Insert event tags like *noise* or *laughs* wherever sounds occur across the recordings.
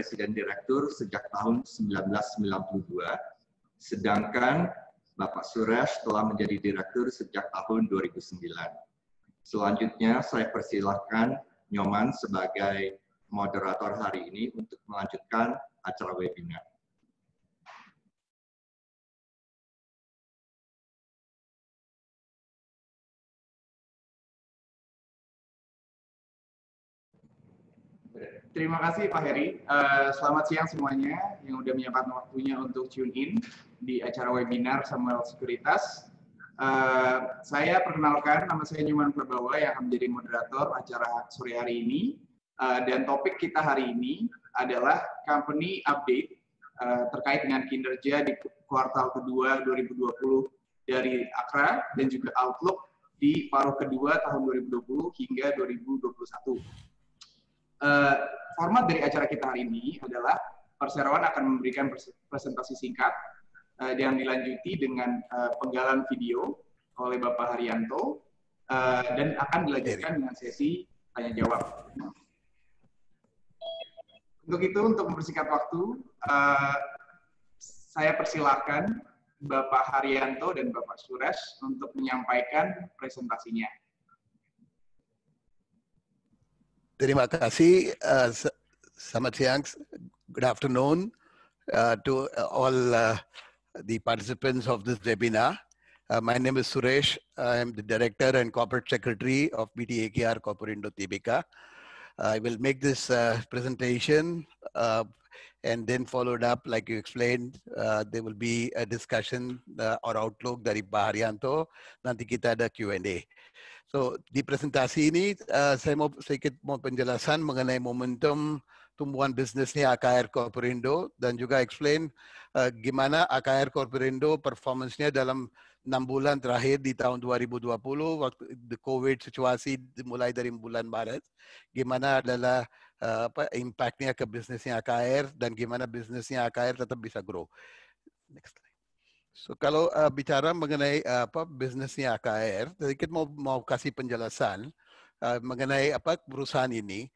Presiden Direktur sejak tahun 1992, sedangkan Bapak Suresh telah menjadi Direktur sejak tahun 2009. Selanjutnya saya persilahkan Nyoman sebagai moderator hari ini untuk melanjutkan acara webinar. terima kasih Pak Heri. Uh, selamat siang semuanya yang udah menyempatkan waktunya untuk tune in di acara webinar Samuel Sekuritas. Uh, saya perkenalkan nama saya Nyuman Prabawa yang akan menjadi moderator acara sore hari ini. Uh, dan topik kita hari ini adalah company update uh, terkait dengan kinerja di kuartal kedua 2020 dari Akra dan juga outlook di paruh kedua tahun 2020 hingga 2021 uh, format dari acara kita hari ini adalah perseroan akan memberikan presentasi singkat uh, yang dilanjuti dengan uh, penggalan video oleh Bapak Haryanto uh, dan akan dilanjutkan dengan sesi tanya jawab. Untuk itu, untuk mempersingkat waktu, uh, saya persilahkan Bapak Haryanto dan Bapak Suresh untuk menyampaikan presentasinya. Terima kasih. Uh, good afternoon uh, to uh, all uh, the participants of this webinar. Uh, my name is Suresh. I am the Director and Corporate Secretary of BTAKR Indo Tibika. I will make this uh, presentation uh, and then followed up, like you explained, there will be a discussion or outlook dari Pak nanti kita ada Q&A. So di presentasi ini uh, saya mau sedikit mau penjelasan mengenai momentum tumbuhan bisnisnya AKR Corporindo dan juga explain uh, gimana AKR Corporindo performance-nya dalam enam bulan terakhir di tahun 2020 waktu the COVID situasi dimulai dari bulan Maret. Gimana adalah uh, apa impactnya ke bisnisnya AKR dan gimana bisnisnya AKR tetap bisa grow. Next slide. So kalau uh, bicara mengenai uh, apa bisnisnya AKR, sedikit mau mau kasih penjelasan uh, mengenai apa perusahaan ini.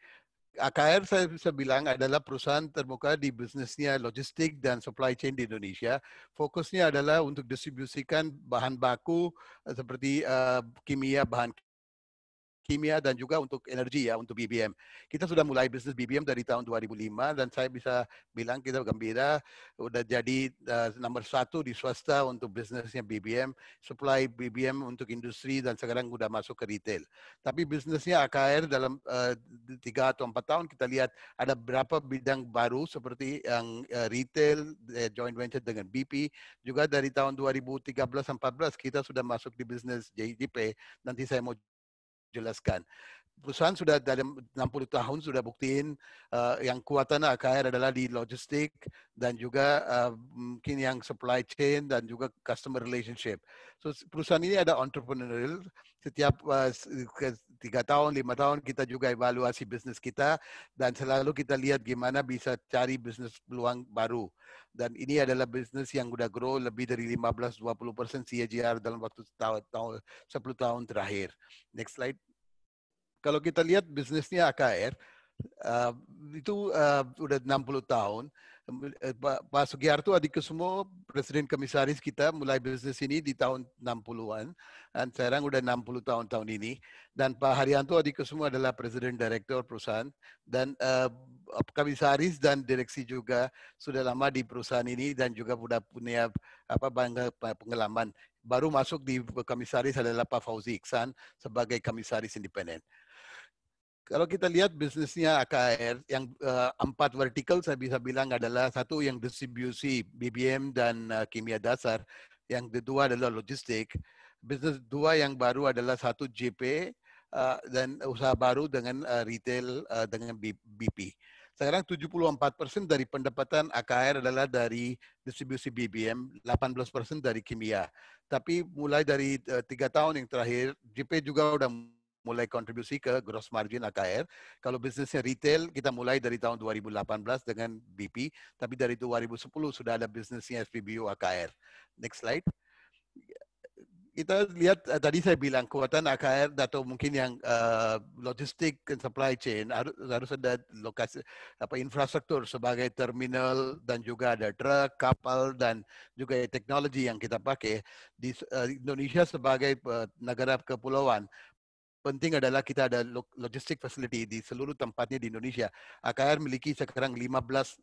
AKR uh, saya bisa bilang adalah perusahaan terbuka di bisnisnya logistik dan supply chain di Indonesia. Fokusnya adalah untuk distribusikan bahan baku uh, seperti uh, kimia, bahan kimia dan juga untuk energi ya, untuk BBM. Kita sudah mulai bisnis BBM dari tahun 2005 dan saya bisa bilang kita gembira udah jadi uh, nomor satu di swasta untuk bisnisnya BBM, supply BBM untuk industri dan sekarang udah masuk ke retail. Tapi bisnisnya AKR dalam eh, tiga atau empat tahun kita lihat ada berapa bidang baru seperti yang uh, retail uh, joint venture dengan BP juga dari tahun 2013-14 kita sudah masuk di bisnis JDP. Nanti saya mau jelaskan. Perusahaan sudah dalam 60 tahun sudah buktiin uh, yang kuatan AKR adalah di logistik dan juga uh, mungkin yang supply chain dan juga customer relationship. So perusahaan ini ada entrepreneurial setiap eh, tiga tahun lima tahun kita juga evaluasi bisnis kita dan selalu kita lihat gimana bisa cari bisnis peluang baru dan ini adalah bisnis yang sudah grow lebih dari 15-20% CAGR dalam waktu setahun, tahun 10 tahun terakhir. Next slide. Kalau kita lihat bisnisnya AKR, uh, eh, itu uh, udah 60 tahun Eh, Pak Sugiharto adik semua presiden komisaris kita mulai bisnis ini di tahun 60-an dan sekarang udah 60 tahun tahun ini dan Pak Haryanto adik semua adalah presiden direktur perusahaan dan uh, komisaris dan direksi juga sudah lama di perusahaan ini dan juga sudah punya apa bangga pengalaman baru masuk di komisaris adalah Pak Fauzi Iksan sebagai komisaris independen kalau kita lihat bisnisnya AKR, yang uh, empat vertikal saya bisa bilang adalah satu yang distribusi BBM dan uh, kimia dasar, yang kedua adalah logistik, bisnis dua yang baru adalah satu JP uh, eh, dan usaha baru dengan uh, retail uh, dengan BP. Sekarang 74 persen dari pendapatan AKR adalah dari distribusi BBM, 18 persen dari kimia. Tapi mulai dari tiga uh, tahun yang terakhir, JP juga sudah mulai kontribusi ke gross margin AKR. Kalau bisnisnya retail, kita mulai dari tahun 2018 dengan BP, tapi dari 2010 sudah ada bisnisnya SPBU AKR. Next slide. Kita lihat eh, tadi saya bilang kekuatan AKR atau mungkin yang uh, logistik dan supply chain harus, harus ada lokasi apa infrastruktur sebagai terminal dan juga ada truk, kapal dan juga teknologi yang kita pakai di uh, Indonesia sebagai uh, negara kepulauan penting adalah kita ada logistik facility di seluruh tempatnya di Indonesia. AKR memiliki sekarang 15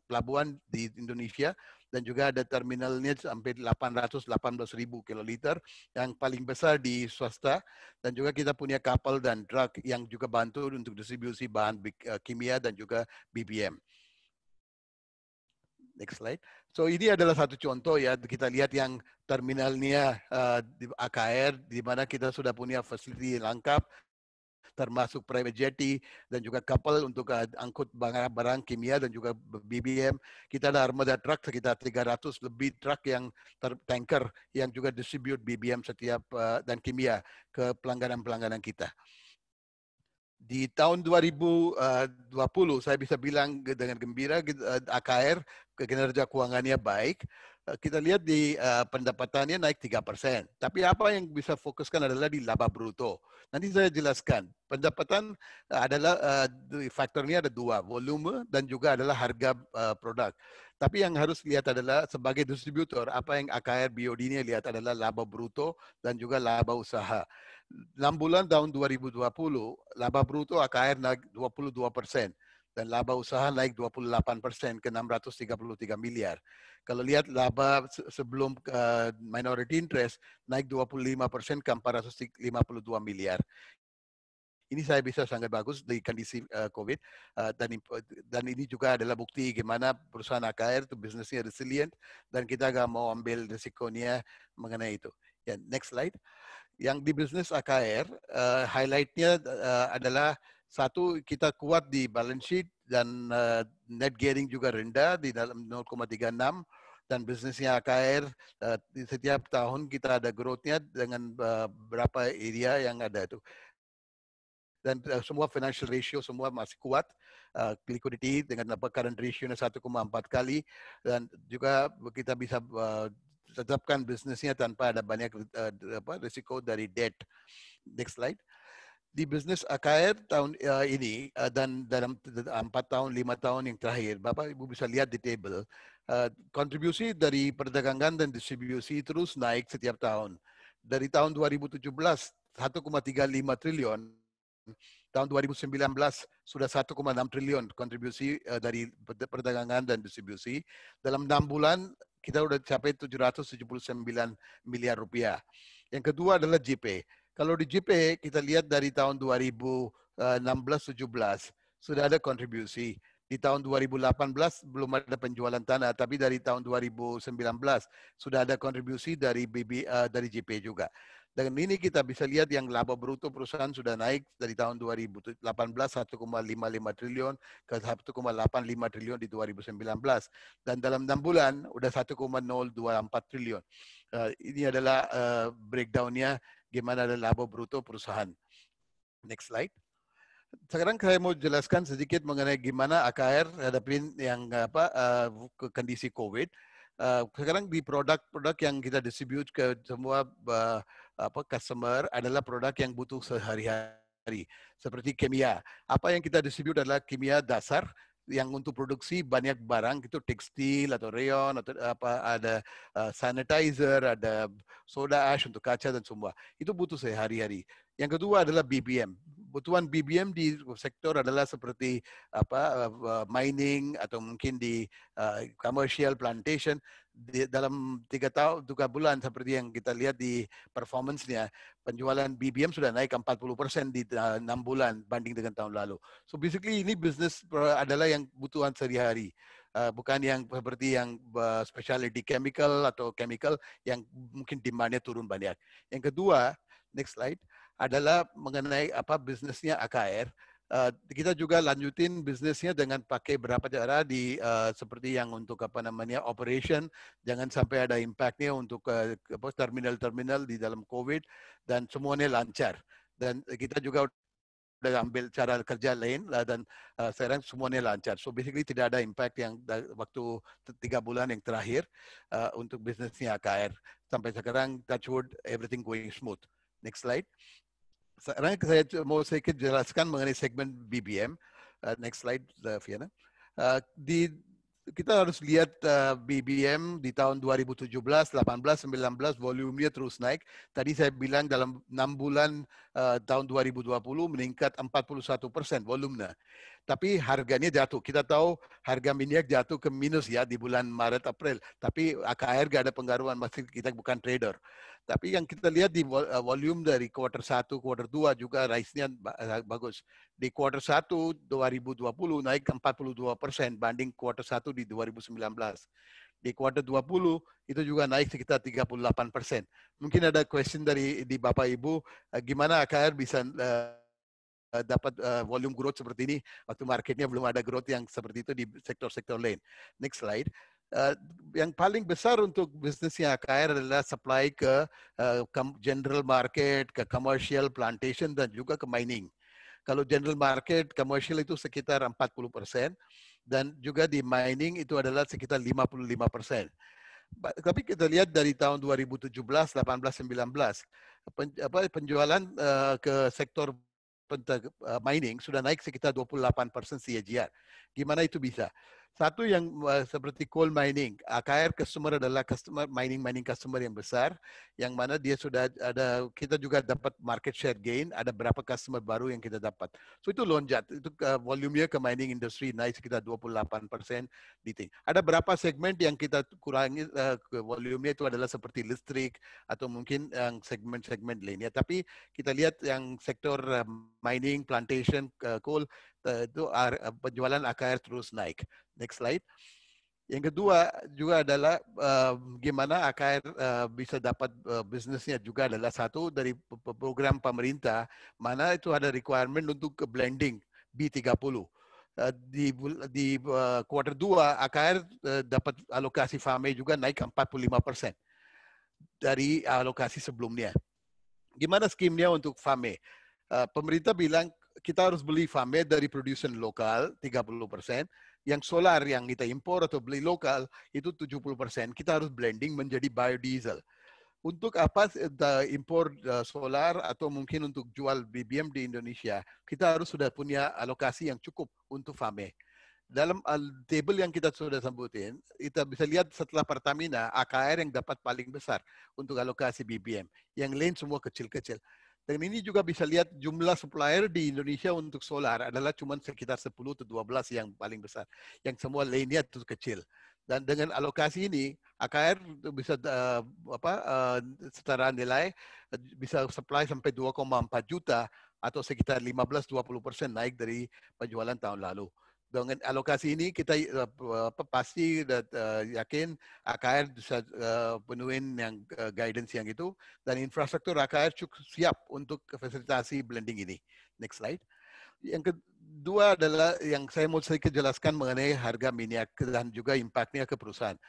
pelabuhan di Indonesia dan juga ada terminalnya sampai 818 ribu kiloliter yang paling besar di swasta dan juga kita punya kapal dan truk yang juga bantu untuk distribusi bahan eh, kimia dan juga BBM. Next slide. So ini adalah satu contoh ya kita lihat yang terminalnya uh, di AKR di mana kita sudah punya fasiliti lengkap termasuk private jetty dan juga kapal untuk eh, angkut barang-barang kimia dan juga BBM. Kita ada armada truk sekitar 300 lebih truk yang ter tanker yang juga distribute BBM setiap uh, dan kimia ke pelangganan-pelangganan kita di tahun 2020 eh, saya bisa bilang dengan gembira AKR kinerja keuangannya baik Eh, kita lihat di uh, pendapatannya naik 3%. Tapi apa yang bisa fokuskan adalah di laba bruto. Nanti saya jelaskan. Pendapatan eh, adalah uh, faktornya ada dua, volume dan juga adalah harga uh, produk. Tapi yang harus lihat adalah sebagai distributor, apa yang AKR Biodinia lihat adalah laba bruto dan juga laba usaha. 6 bulan tahun 2020, laba bruto AKR naik 22 persen dan laba usaha naik 28 persen ke 633 miliar. Kalau lihat laba sebelum uh, minority interest naik 25 persen ke 452 miliar. Ini saya bisa sangat bagus di kondisi uh, COVID uh, dan dan ini juga adalah bukti gimana perusahaan AKR itu bisnisnya resilient dan kita gak mau ambil resikonya mengenai itu. Ya, next slide. Yang di bisnis AKR uh, highlightnya uh, adalah satu, kita kuat di balance sheet dan uh, net gearing juga rendah di dalam 0,36 dan bisnisnya AKR uh, eh, setiap tahun kita ada growth-nya dengan uh, berapa area yang ada itu. Dan semua financial ratio semua masih kuat. liquidity dengan apa current ratio-nya 1,4 kali dan juga kita bisa uh, tetapkan bisnisnya tanpa ada banyak apa risiko dari debt. Next slide di bisnis AKR tahun uh, ini uh, dan dalam empat tahun lima tahun yang terakhir Bapak Ibu bisa lihat di table uh, kontribusi dari perdagangan dan distribusi terus naik setiap tahun dari tahun 2017 1,35 triliun tahun 2019 sudah 1,6 triliun kontribusi uh, dari perdagangan dan distribusi. Dalam enam bulan kita sudah capai 779 miliar rupiah. Yang kedua adalah GP. Kalau di JP kita lihat dari tahun 2016-17 sudah ada kontribusi. Di tahun 2018 belum ada penjualan tanah, tapi dari tahun 2019 sudah ada kontribusi dari BB, uh, eh, dari JP juga. Dan ini kita bisa lihat yang laba bruto perusahaan sudah naik dari tahun 2018 1,55 triliun ke 1,85 triliun di 2019. Dan dalam 6 bulan sudah 1,024 triliun. Uh, ini adalah uh, breakdownnya gimana ada laba bruto perusahaan. Next slide. Sekarang saya mau jelaskan sedikit mengenai gimana AKR hadapin yang apa uh, kondisi COVID. Uh, sekarang di produk-produk yang kita distribute ke semua uh, apa customer adalah produk yang butuh sehari-hari seperti kimia. Apa yang kita distribute adalah kimia dasar yang untuk produksi banyak barang itu tekstil atau rayon atau eh, apa ada uh, sanitizer ada soda ash untuk kaca dan semua itu butuh sehari-hari yang kedua adalah BBM. Kebutuhan BBM di sektor adalah seperti apa eh, eh, mining atau mungkin di eh, commercial plantation di, dalam tiga tahun tiga bulan seperti yang kita lihat di performancenya penjualan BBM sudah naik 40 persen di enam bulan banding dengan tahun lalu. So basically ini bisnis adalah yang kebutuhan sehari-hari. bukan yang seperti yang uh, specialty chemical atau chemical yang mungkin demandnya turun banyak. Yang kedua, next slide adalah mengenai apa bisnisnya AKR. Uh, eh, kita juga lanjutin bisnisnya dengan pakai berapa cara di uh, seperti yang untuk apa namanya operation jangan sampai ada impactnya untuk uh, terminal-terminal di dalam COVID dan semuanya lancar dan kita juga sudah ambil cara kerja lain dan uh, sekarang semuanya lancar. So basically tidak ada impact yang waktu tiga bulan yang terakhir uh, untuk bisnisnya AKR sampai sekarang touchwood everything going smooth. Next slide. Sekarang saya mau sedikit jelaskan mengenai segmen BBM. Uh, next slide, uh, Fiona. Uh, di kita harus lihat uh, BBM di tahun 2017, 18, 19 volumenya terus naik. Tadi saya bilang dalam 6 bulan uh, tahun 2020 meningkat 41 persen volumenya. Tapi harganya jatuh. Kita tahu harga minyak jatuh ke minus ya di bulan Maret April. Tapi AKR gak ada pengaruhan masih kita bukan trader. Tapi yang kita lihat di eh, volume dari quarter 1, quarter 2 juga rise-nya eh, bagus. Di quarter 1 2020 naik 42 persen banding quarter 1 di 2019. Di quarter 20 itu juga naik sekitar 38 persen. Mungkin ada question dari di Bapak Ibu, eh, gimana AKR bisa dapat volume growth seperti ini waktu marketnya belum ada growth yang seperti itu di sektor-sektor lain. Next slide uh, yang paling besar untuk bisnisnya KR adalah supply ke uh, general market, ke commercial, plantation, dan juga ke mining. Kalau general market, commercial itu sekitar 40 persen, dan juga di mining itu adalah sekitar 55 persen. Tapi kita lihat dari tahun 2017, 18, 19, pen, apa, penjualan uh, ke sektor mining sudah naik sekitar 28 persen CAGR. Gimana itu bisa? Satu yang uh, seperti coal mining, AKR customer adalah customer mining mining customer yang besar, yang mana dia sudah ada kita juga dapat market share gain, ada berapa customer baru yang kita dapat. So itu lonjat, itu uh, volumenya ke mining industry naik sekitar 28 persen di ting. Ada berapa segmen yang kita kurangi uh, eh, volumenya itu adalah seperti listrik atau mungkin yang segmen-segmen lainnya. Tapi kita lihat yang sektor uh, mining, plantation, uh, coal itu eh, penjualan AKR terus naik. Next slide. Yang kedua juga adalah uh, gimana AKR uh, eh, bisa dapat uh, eh, bisnisnya juga adalah satu dari program pemerintah mana itu ada requirement untuk blending B30. Uh, di di uh, quarter 2 AKR uh, dapat alokasi FAME juga naik 45% dari alokasi sebelumnya. Gimana skimnya untuk FAME? Uh, pemerintah bilang kita harus beli FAMED dari produsen lokal 30%, persen, yang solar yang kita impor atau beli lokal itu 70%. persen. Kita harus blending menjadi biodiesel. Untuk apa eh, impor eh, solar atau mungkin untuk jual BBM di Indonesia, kita harus sudah punya alokasi yang cukup untuk FAME. Dalam eh, table yang kita sudah sambutin, kita bisa lihat setelah Pertamina, AKR yang dapat paling besar untuk alokasi BBM. Yang lain semua kecil-kecil. Dan ini juga bisa lihat jumlah supplier di Indonesia untuk solar adalah cuma sekitar 10 atau 12 yang paling besar. Yang semua lainnya itu kecil. Dan dengan alokasi ini, AKR bisa uh, apa uh, eh, secara nilai eh, bisa supply sampai 2,4 juta atau sekitar 15-20 persen naik dari penjualan tahun lalu dengan eh, alokasi ini kita uh, pasti uh, yakin AKR bisa uh, penuhin yang uh, guidance yang itu dan infrastruktur AKR cukup siap untuk fasilitasi blending ini. Next slide. Yang kedua adalah yang saya mau sedikit jelaskan mengenai harga minyak dan juga impactnya ke perusahaan.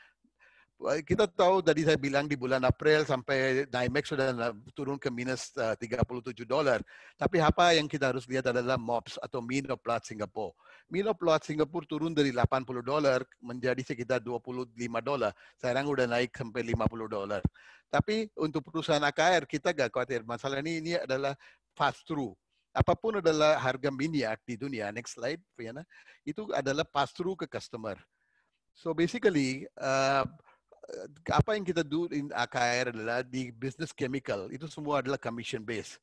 Eh, kita tahu tadi saya bilang di bulan April sampai NYMEX sudah turun ke minus 37 eh, dolar. Tapi apa yang kita harus lihat adalah MOPS atau mean of plot Singapore. Mean of plot Singapura turun dari 80 dolar menjadi sekitar 25 dolar. Sekarang sudah naik sampai 50 dolar. Tapi untuk perusahaan AKR kita gak khawatir. Masalah ini ini adalah fast through apapun adalah harga minyak di dunia, next slide, Fiana, itu adalah pass through ke customer. So basically, uh, Eh, apa yang kita do in AKR adalah di bisnis chemical itu semua adalah commission base.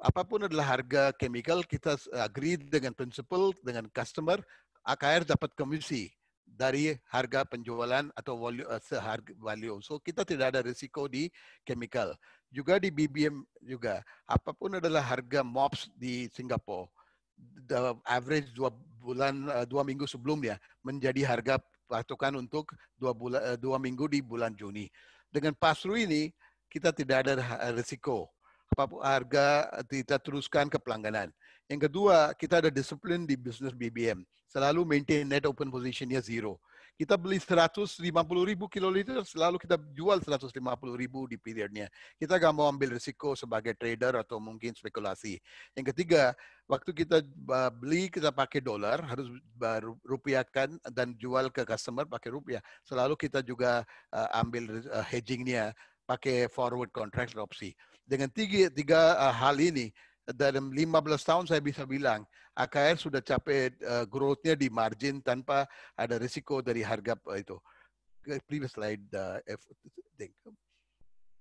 Apapun adalah harga chemical kita agree dengan principal dengan customer AKR dapat komisi dari harga penjualan atau value, eh, harga value. So kita tidak ada risiko di chemical. Juga di BBM juga. Apapun adalah harga MOPS di Singapura. The average dua bulan eh, dua minggu sebelumnya menjadi harga lakukan untuk dua, bulan, eh, dua minggu di bulan Juni. Dengan pasru ini, kita tidak ada eh, risiko. Harga eh, kita teruskan ke pelangganan. Yang kedua, kita ada disiplin di bisnis BBM. Selalu maintain net open positionnya zero. Kita beli 150 ribu kiloliter, selalu kita jual 150 ribu di periodnya. Kita gak mau ambil risiko sebagai trader atau mungkin spekulasi. Yang ketiga, waktu kita beli kita pakai dolar, harus rupiahkan dan jual ke customer pakai rupiah. Selalu kita juga e, ambil e, hedgingnya pakai forward contract opsi. Dengan tiga, tiga e, hal ini, dalam 15 tahun saya bisa bilang AKR sudah capai uh, growth-nya di margin tanpa ada risiko dari harga eh, itu. Previous slide, uh,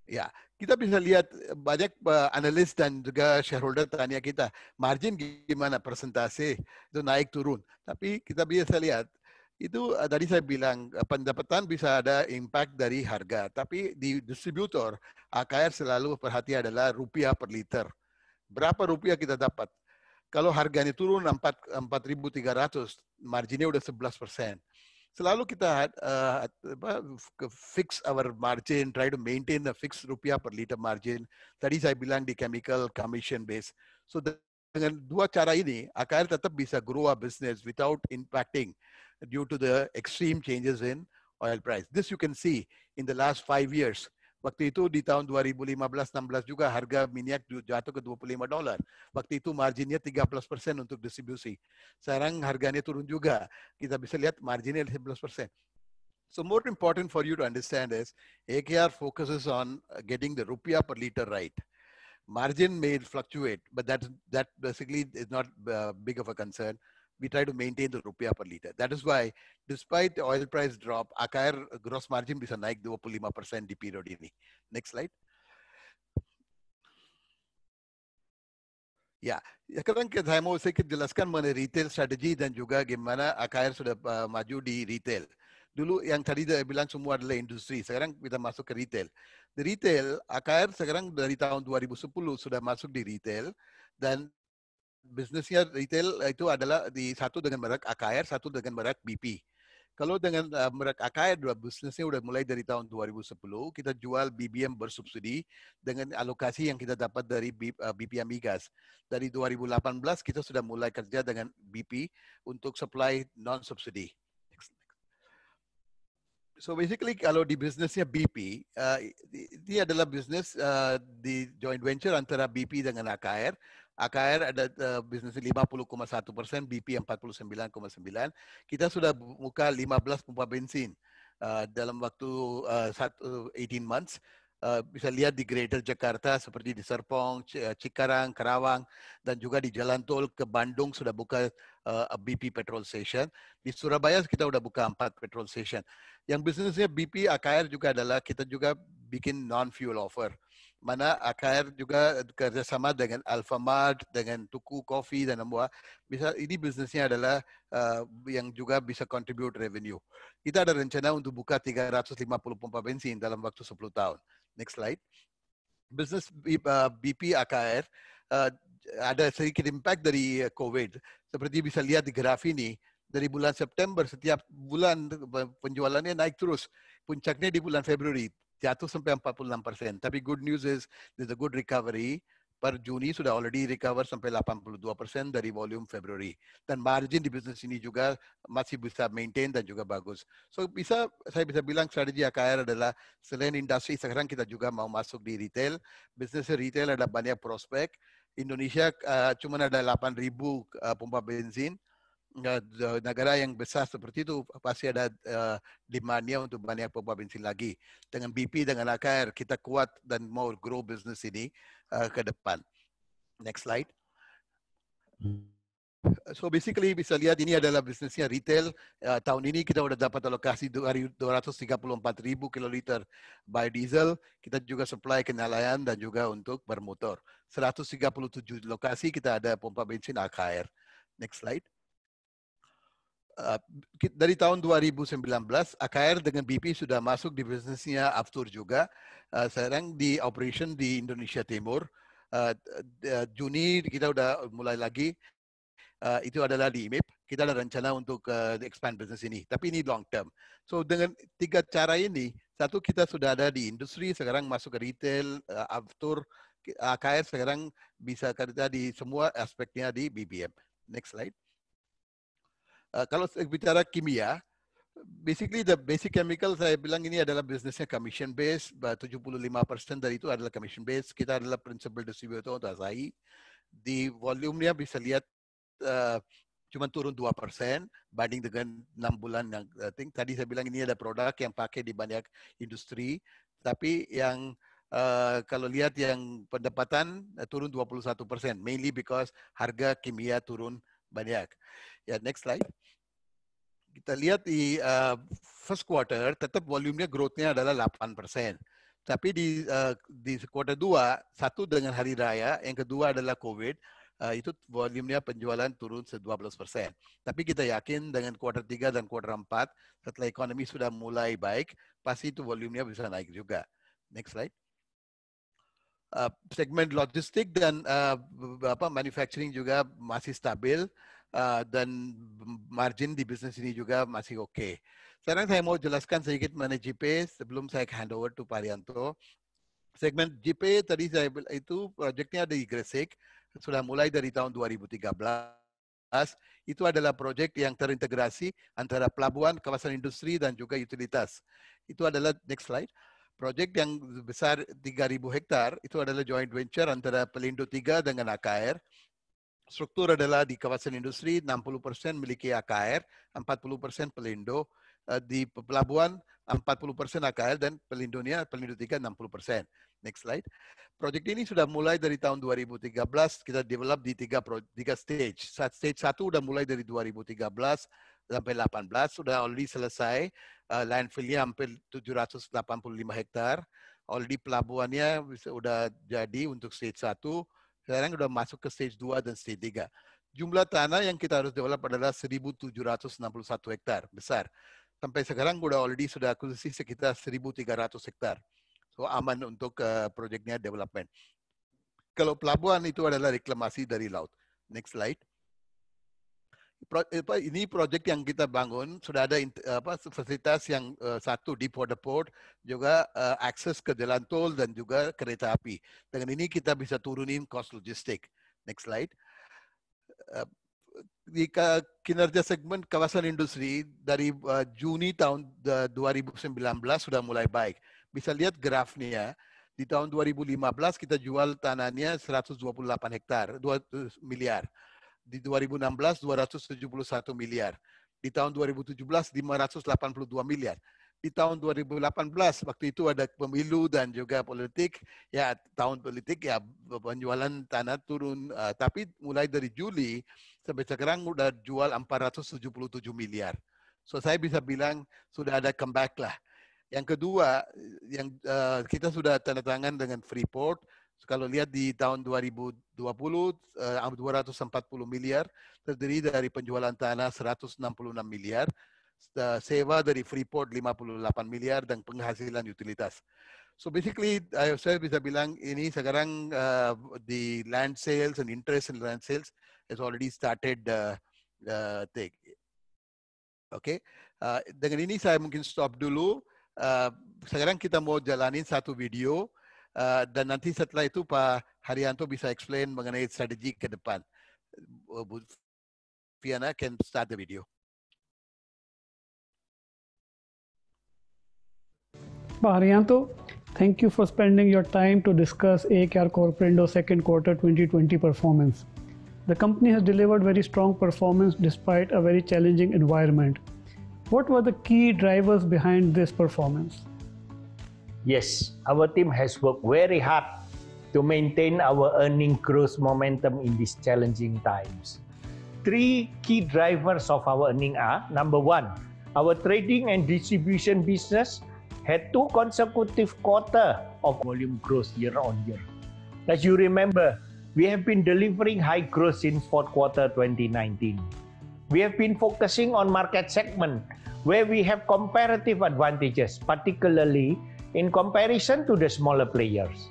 Ya, kita bisa lihat banyak analis dan juga shareholder tanya kita, margin gimana persentase itu naik turun. Tapi kita bisa lihat itu tadi saya bilang pendapatan bisa ada impact dari harga, tapi di distributor AKR selalu perhati adalah rupiah per liter berapa rupiah kita dapat? Kalau harganya turun 4 4.300, marginnya udah 11 persen. Selalu kita uh, fix our margin, try to maintain the fixed rupiah per liter margin. Tadi saya bilang di chemical commission base. So the, dengan dua cara ini, AKR tetap bisa grow our business without impacting due to the extreme changes in oil price. This you can see in the last five years. Waktu itu di tahun 2015-16 juga harga minyak jatuh ke 25 dolar. Waktu itu marginnya 13 persen untuk distribusi. Sekarang harganya turun juga. Kita bisa lihat marginnya 11 persen. So more important for you to understand is AKR focuses on uh, getting the rupiah per liter right. Margin may fluctuate, but that, that basically is not uh, big of a concern we try to maintain the rupiah per liter. That is why, despite the oil price drop, our gross margin bisa naik 25% di periode ini. Next slide. Ya, sekarang saya mau sedikit jelaskan mengenai retail strategy dan juga gimana AKR sudah uh, maju di retail. Dulu yang tadi saya bilang semua adalah industri, sekarang kita masuk ke retail. Di retail, AKR sekarang dari tahun 2010 sudah masuk di retail dan bisnisnya retail itu adalah di satu dengan merek AKR, satu dengan merek BP. Kalau dengan uh, merek AKR dua bisnisnya udah mulai dari tahun 2010 kita jual BBM bersubsidi dengan alokasi yang kita dapat dari BP uh, eh, BPM migas. Dari 2018 kita sudah mulai kerja dengan BP untuk supply non subsidi. So basically kalau di bisnisnya BP, uh, eh, ini adalah bisnis uh, di joint venture antara BP dengan AKR AKR ada uh, bisnis 50,1 persen, BP 49,9. Kita sudah buka 15 pompa bensin uh, dalam waktu uh, eh, 18 months. Uh, bisa lihat di Greater Jakarta seperti di Serpong, Cikarang, Karawang, dan juga di jalan tol ke Bandung sudah buka uh, BP petrol station. Di Surabaya kita sudah buka empat petrol station. Yang bisnisnya BP AKR juga adalah kita juga bikin non-fuel offer mana AKR juga eh, kerjasama dengan Alfamart, dengan Tuku Coffee dan semua. Bisa ini bisnisnya adalah uh, yang juga bisa contribute revenue. Kita ada rencana untuk buka 350 pompa bensin dalam waktu 10 tahun. Next slide. Bisnis BP eh, AKR uh, ada sedikit impact dari COVID. Seperti bisa lihat di graf ini, dari bulan September setiap bulan penjualannya naik terus. Puncaknya di bulan Februari jatuh ya, sampai 46%. Tapi good news is there's a good recovery. Per Juni sudah already recover sampai 82% persen dari volume Februari. Dan margin di bisnis ini juga masih bisa maintain dan juga bagus. So bisa saya bisa bilang strategi AKR adalah selain industri sekarang kita juga mau masuk di retail. Bisnis retail ada banyak prospek. Indonesia uh, eh, cuma ada 8.000 uh, eh, pompa bensin E, negara yang besar seperti itu pasti ada uh, demandnya untuk banyak pompa bensin lagi. Dengan BP dengan AKR kita kuat dan mau grow bisnis ini e, ke depan. Next slide. Hmm. So basically bisa lihat ini adalah bisnisnya retail. tahun ini kita sudah dapat alokasi 234 ribu kiloliter biodiesel. Kita juga supply ke dan juga untuk bermotor. 137 lokasi kita ada pompa bensin AKR. Next slide. Eh, dari tahun 2019 AKR dengan BP sudah masuk di bisnisnya Aftur juga. Eh, sekarang di operation di Indonesia Timur. Eh, Juni kita sudah mulai lagi. itu adalah di IMIP. Kita ada rencana untuk expand bisnis ini. Tapi ini long term. So dengan tiga cara ini, satu kita sudah ada di industri, sekarang masuk ke retail, uh, Aftur, AKR sekarang bisa kerja di semua aspeknya di BBM. Next slide. Eh, kalau bicara kimia, basically the basic chemical saya bilang ini adalah bisnisnya commission based, 75% dari itu adalah commission based. Kita adalah principal distributor untuk Asahi. Di volumenya bisa lihat uh, cuma turun 2% banding dengan 6 bulan yang uh, think. Tadi saya bilang ini ada produk yang pakai di banyak industri, tapi yang uh, kalau lihat yang pendapatan uh, turun 21%, persen, mainly because harga kimia turun banyak. Ya, next slide. Kita lihat di uh, first quarter tetap volumenya growth-nya adalah 8%. Tapi di uh, di quarter 2, satu dengan hari raya, yang kedua adalah COVID, uh, itu volumenya penjualan turun se 12 Tapi kita yakin dengan quarter 3 dan quarter 4, setelah ekonomi sudah mulai baik, pasti itu volumenya bisa naik juga. Next slide uh, segmen logistik dan uh, apa manufacturing juga masih stabil uh, dan margin di bisnis ini juga masih oke. Okay. Sekarang saya mau jelaskan sedikit mengenai GP sebelum saya handover to Parianto. Segmen GP tadi saya itu proyeknya ada di Gresik sudah mulai dari tahun 2013 itu adalah proyek yang terintegrasi antara pelabuhan, kawasan industri, dan juga utilitas. Itu adalah next slide. Proyek yang besar 3.000 hektar itu adalah joint venture antara Pelindo 3 dengan AKR. Struktur adalah di kawasan industri 60% miliki AKR, 40% Pelindo. Eh, di pelabuhan 40% AKR dan Pelindo nya Pelindo 3 60%. Next slide. Proyek ini sudah mulai dari tahun 2013 kita develop di tiga pro, tiga stage. Stage satu sudah mulai dari 2013 sampai 18 sudah already selesai uh, eh, landfillnya hampir 785 hektar. Already pelabuhannya sudah jadi untuk stage 1, sekarang sudah masuk ke stage 2 dan stage 3. Jumlah tanah yang kita harus develop adalah 1.761 hektar besar. Sampai sekarang sudah already sudah akuisisi sekitar 1.300 hektar. So aman untuk uh, eh, proyeknya development. Kalau pelabuhan itu adalah reklamasi dari laut. Next slide ini proyek yang kita bangun sudah ada apa, fasilitas yang uh, satu depot port juga uh, akses ke jalan tol dan juga kereta api. Dengan ini kita bisa turunin cost logistik. Next slide. Eh, di kinerja segmen kawasan industri dari Juni tahun 2019 sudah mulai baik. Bisa lihat grafnya di tahun 2015 kita jual tanahnya 128 hektar, 2 miliar. Di 2016 271 miliar. Di tahun 2017 582 miliar. Di tahun 2018 waktu itu ada pemilu dan juga politik ya tahun politik ya penjualan tanah turun uh, tapi mulai dari Juli sampai sekarang udah jual 477 miliar. So saya bisa bilang sudah ada comeback lah. Yang kedua, yang uh, kita sudah tanda tangan dengan Freeport, kalau lihat di tahun 2020, 240 eh, miliar terdiri dari penjualan tanah 166 miliar, eh, sewa dari Freeport 58 miliar, dan penghasilan utilitas. So basically, eh, saya bisa bilang ini sekarang uh, the land sales and interest in land sales has already started uh, uh, take. Okay, uh, dengan ini saya mungkin stop dulu. Uh, sekarang kita mau jalanin satu video Ah, dan nanti setelah itu Pak Haryanto bisa explain mengenai strategi ke depan. Bu Fiana can start the video. Pak Haryanto, thank you for spending your time to discuss AKR Corporendo second quarter 2020 performance. The company has delivered very strong performance despite a very challenging environment. What were the key drivers behind this performance? Yes, our team has worked very hard to maintain our earning growth momentum in these challenging times. Three key drivers of our earning are, number one, our trading and distribution business had two consecutive quarter of volume growth year on year. As you remember, we have been delivering high growth since fourth quarter 2019. We have been focusing on market segment where we have comparative advantages, particularly in comparison to the smaller players.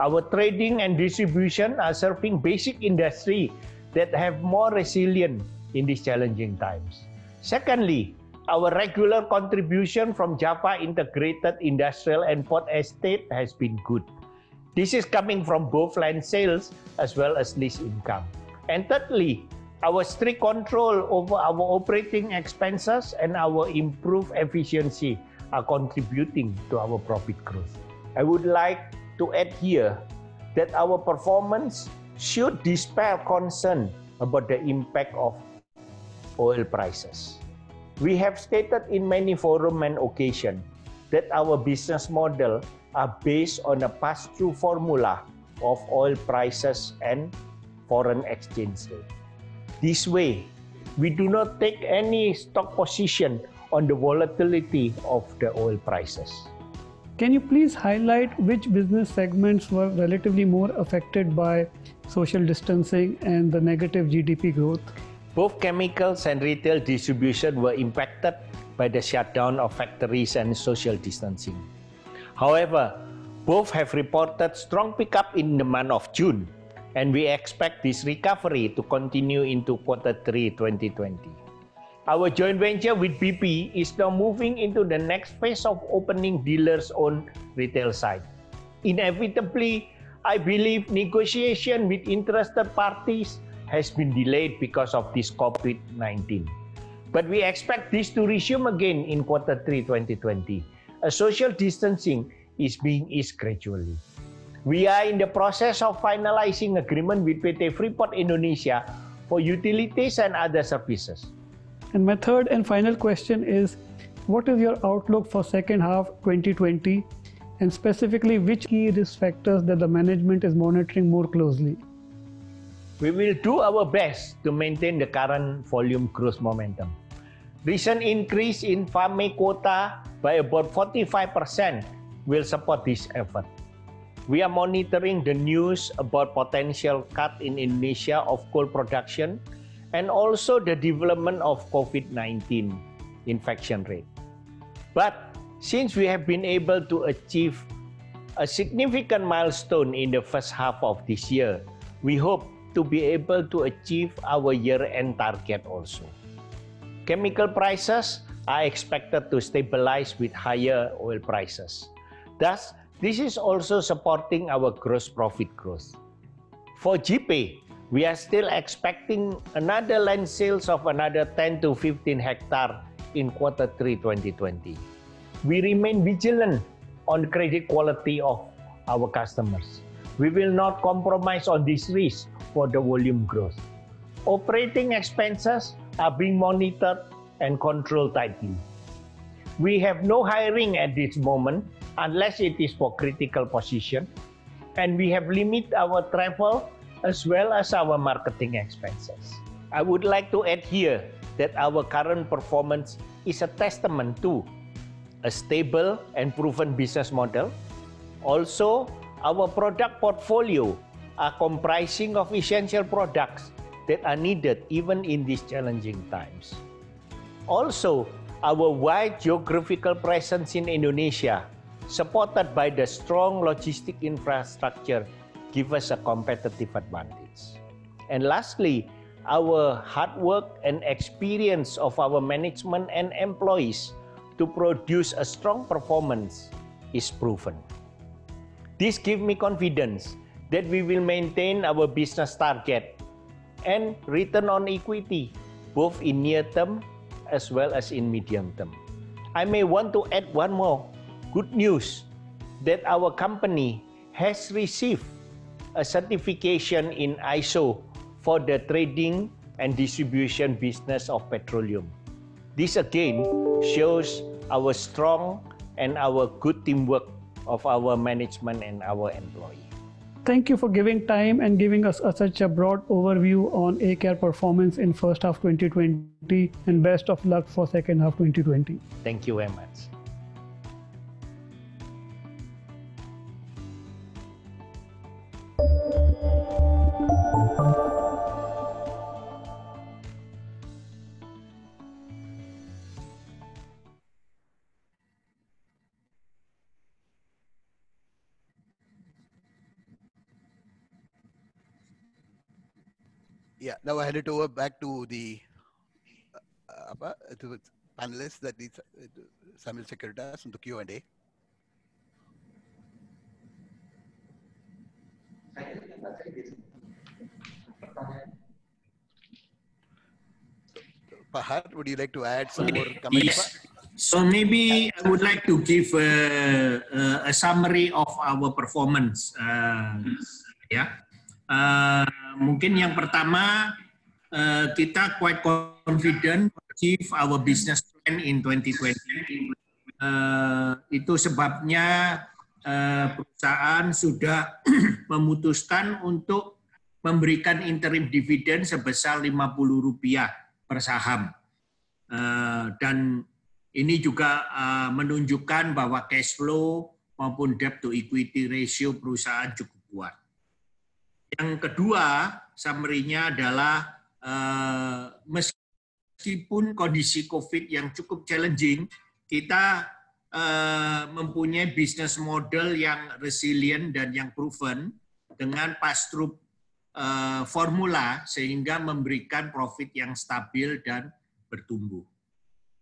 Our trading and distribution are serving basic industry that have more resilience in these challenging times. Secondly, our regular contribution from Java Integrated Industrial and Port Estate has been good. This is coming from both land sales as well as lease income. And thirdly, our strict control over our operating expenses and our improved efficiency are contributing to our profit growth. I would like to add here that our performance should dispel concern about the impact of oil prices. We have stated in many forum and occasion that our business model are based on a pass-through formula of oil prices and foreign exchange rate. This way, we do not take any stock position on the volatility of the oil prices. Can you please highlight which business segments were relatively more affected by social distancing and the negative GDP growth? Both chemicals and retail distribution were impacted by the shutdown of factories and social distancing. However, both have reported strong pickup in the month of June, and we expect this recovery to continue into quarter 3 2020. Our joint venture with BP is now moving into the next phase of opening dealers on retail side. Inevitably, I believe negotiation with interested parties has been delayed because of this COVID-19. But we expect this to resume again in quarter 3 2020. A social distancing is being eased gradually. We are in the process of finalizing agreement with PT Freeport Indonesia for utilities and other services. And my third and final question is what is your outlook for second half 2020 and specifically which key risk factors that the management is monitoring more closely? We will do our best to maintain the current volume growth momentum. Recent increase in farm quota by about 45% will support this effort. We are monitoring the news about potential cut in Indonesia of coal production and also the development of COVID-19 infection rate. But since we have been able to achieve a significant milestone in the first half of this year, we hope to be able to achieve our year-end target also. Chemical prices are expected to stabilize with higher oil prices. Thus, this is also supporting our gross profit growth. For GPay, we are still expecting another land sales of another 10 to 15 hectare in quarter 3 2020. We remain vigilant on credit quality of our customers. We will not compromise on this risk for the volume growth. Operating expenses are being monitored and controlled tightly. We have no hiring at this moment unless it is for critical position and we have limited our travel as well as our marketing expenses. I would like to add here that our current performance is a testament to a stable and proven business model. Also, our product portfolio are comprising of essential products that are needed even in these challenging times. Also, our wide geographical presence in Indonesia, supported by the strong logistic infrastructure give us a competitive advantage. And lastly, our hard work and experience of our management and employees to produce a strong performance is proven. This gives me confidence that we will maintain our business target and return on equity both in near term as well as in medium term. I may want to add one more good news that our company has received a certification in ISO for the trading and distribution business of petroleum. This again shows our strong and our good teamwork of our management and our employee. Thank you for giving time and giving us a, such a broad overview on ACARE performance in first half 2020 and best of luck for second half 2020. Thank you very much. yeah now i hand it over back to the uh, uh to the panelists that is uh, samuel securitas and the q and a Bahar, would you like to add some more comments? Yes. So maybe I would like to give a, a summary of our performance. Uh, ya, uh, mungkin yang pertama uh, kita quite confident to achieve our business plan in 2020. Uh, itu sebabnya uh, perusahaan sudah *clears throat* memutuskan untuk memberikan interim dividend sebesar 50 rupiah per eh, Dan ini juga eh, menunjukkan bahwa cash flow maupun debt to equity ratio perusahaan cukup kuat. Yang kedua, summary-nya adalah eh, meskipun kondisi COVID yang cukup challenging, kita mempunyai bisnis model yang resilient dan yang proven dengan pass-through Eh, formula sehingga memberikan profit yang stabil dan bertumbuh.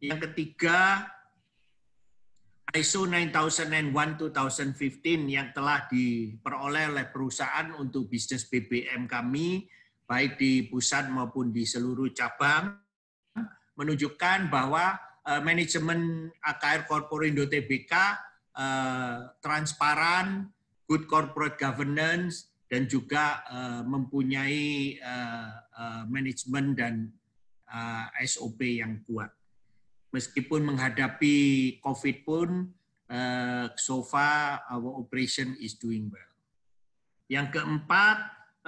Yang ketiga, ISO 9001-2015 yang telah diperoleh oleh perusahaan untuk bisnis BBM kami, baik di pusat maupun di seluruh cabang, menunjukkan bahwa eh, manajemen AKR Korporindo TBK eh, transparan, good corporate governance, dan juga uh, mempunyai uh, uh, manajemen dan uh, SOP yang kuat. Meskipun menghadapi COVID pun, uh, so far our operation is doing well. Yang keempat,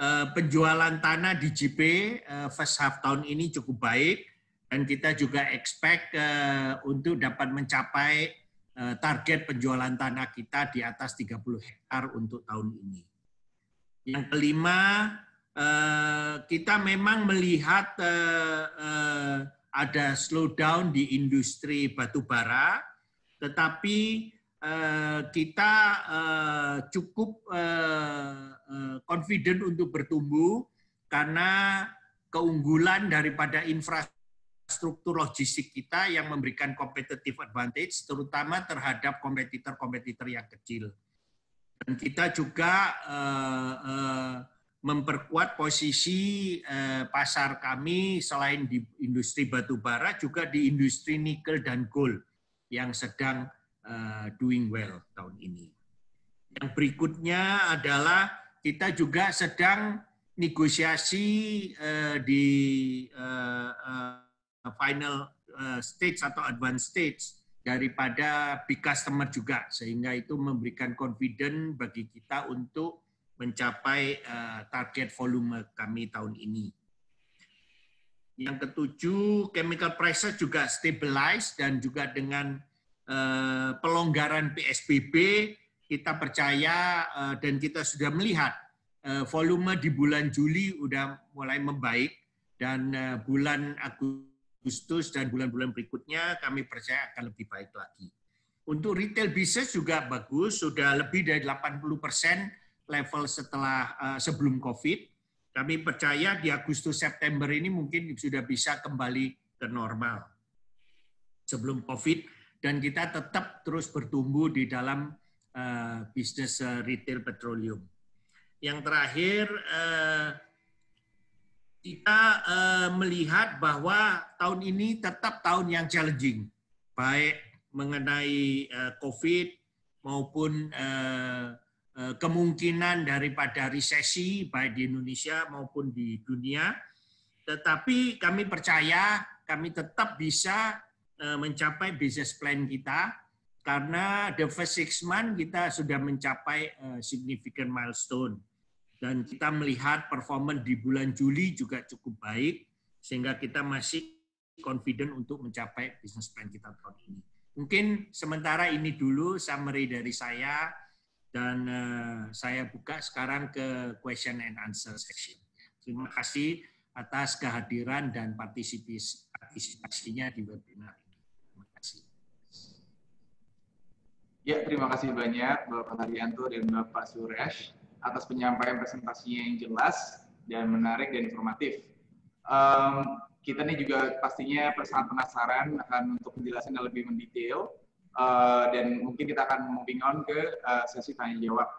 uh, penjualan tanah di JP uh, first half tahun ini cukup baik dan kita juga expect uh, untuk dapat mencapai uh, target penjualan tanah kita di atas 30 hektar untuk tahun ini. Yang iya. kelima, eh, kita memang melihat eh, eh, ada slowdown di industri batubara, tetapi kita cukup confident untuk bertumbuh karena keunggulan daripada infrastruktur logistik kita yang memberikan competitive advantage, terutama terhadap kompetitor-kompetitor yang kecil. Dan kita juga uh, uh, memperkuat posisi uh, pasar kami selain di industri batubara juga di industri nikel dan gold yang sedang uh, doing well tahun ini. Yang berikutnya adalah kita juga sedang negosiasi uh, di uh, uh, final uh, stage atau advanced stage daripada big customer juga sehingga itu memberikan confident bagi kita untuk mencapai eh, target volume kami tahun ini. Yang ketujuh, chemical prices juga stabilize dan juga dengan eh, pelonggaran PSBB kita percaya eh, dan kita sudah melihat volume di bulan Juli sudah mulai membaik dan bulan Agustus Agustus dan bulan-bulan berikutnya kami percaya akan lebih baik lagi. Untuk retail business juga bagus, sudah lebih dari 80 persen level setelah uh, sebelum COVID. Kami percaya di Agustus September ini mungkin sudah bisa kembali ke normal sebelum COVID dan kita tetap terus bertumbuh di dalam uh, bisnis uh, retail petroleum. Yang terakhir kita uh, melihat bahwa tahun ini tetap tahun yang challenging, baik mengenai uh, COVID maupun uh, uh, kemungkinan daripada resesi baik di Indonesia maupun di dunia. Tetapi kami percaya kami tetap bisa uh, mencapai business plan kita karena the first six month kita sudah mencapai uh, significant milestone dan kita melihat performa di bulan Juli juga cukup baik sehingga kita masih confident untuk mencapai bisnis plan kita tahun ini. Mungkin sementara ini dulu summary dari saya dan eh, saya buka sekarang ke question and answer section. Terima kasih atas kehadiran dan partisipasinya di webinar ini. Terima kasih. Ya, terima kasih banyak Bapak Haryanto dan Bapak Suresh atas penyampaian presentasinya yang jelas dan menarik dan informatif. Um, kita nih juga pastinya sangat penasaran akan untuk penjelasan yang lebih mendetail uh, dan mungkin kita akan moving on ke uh, sesi tanya jawab.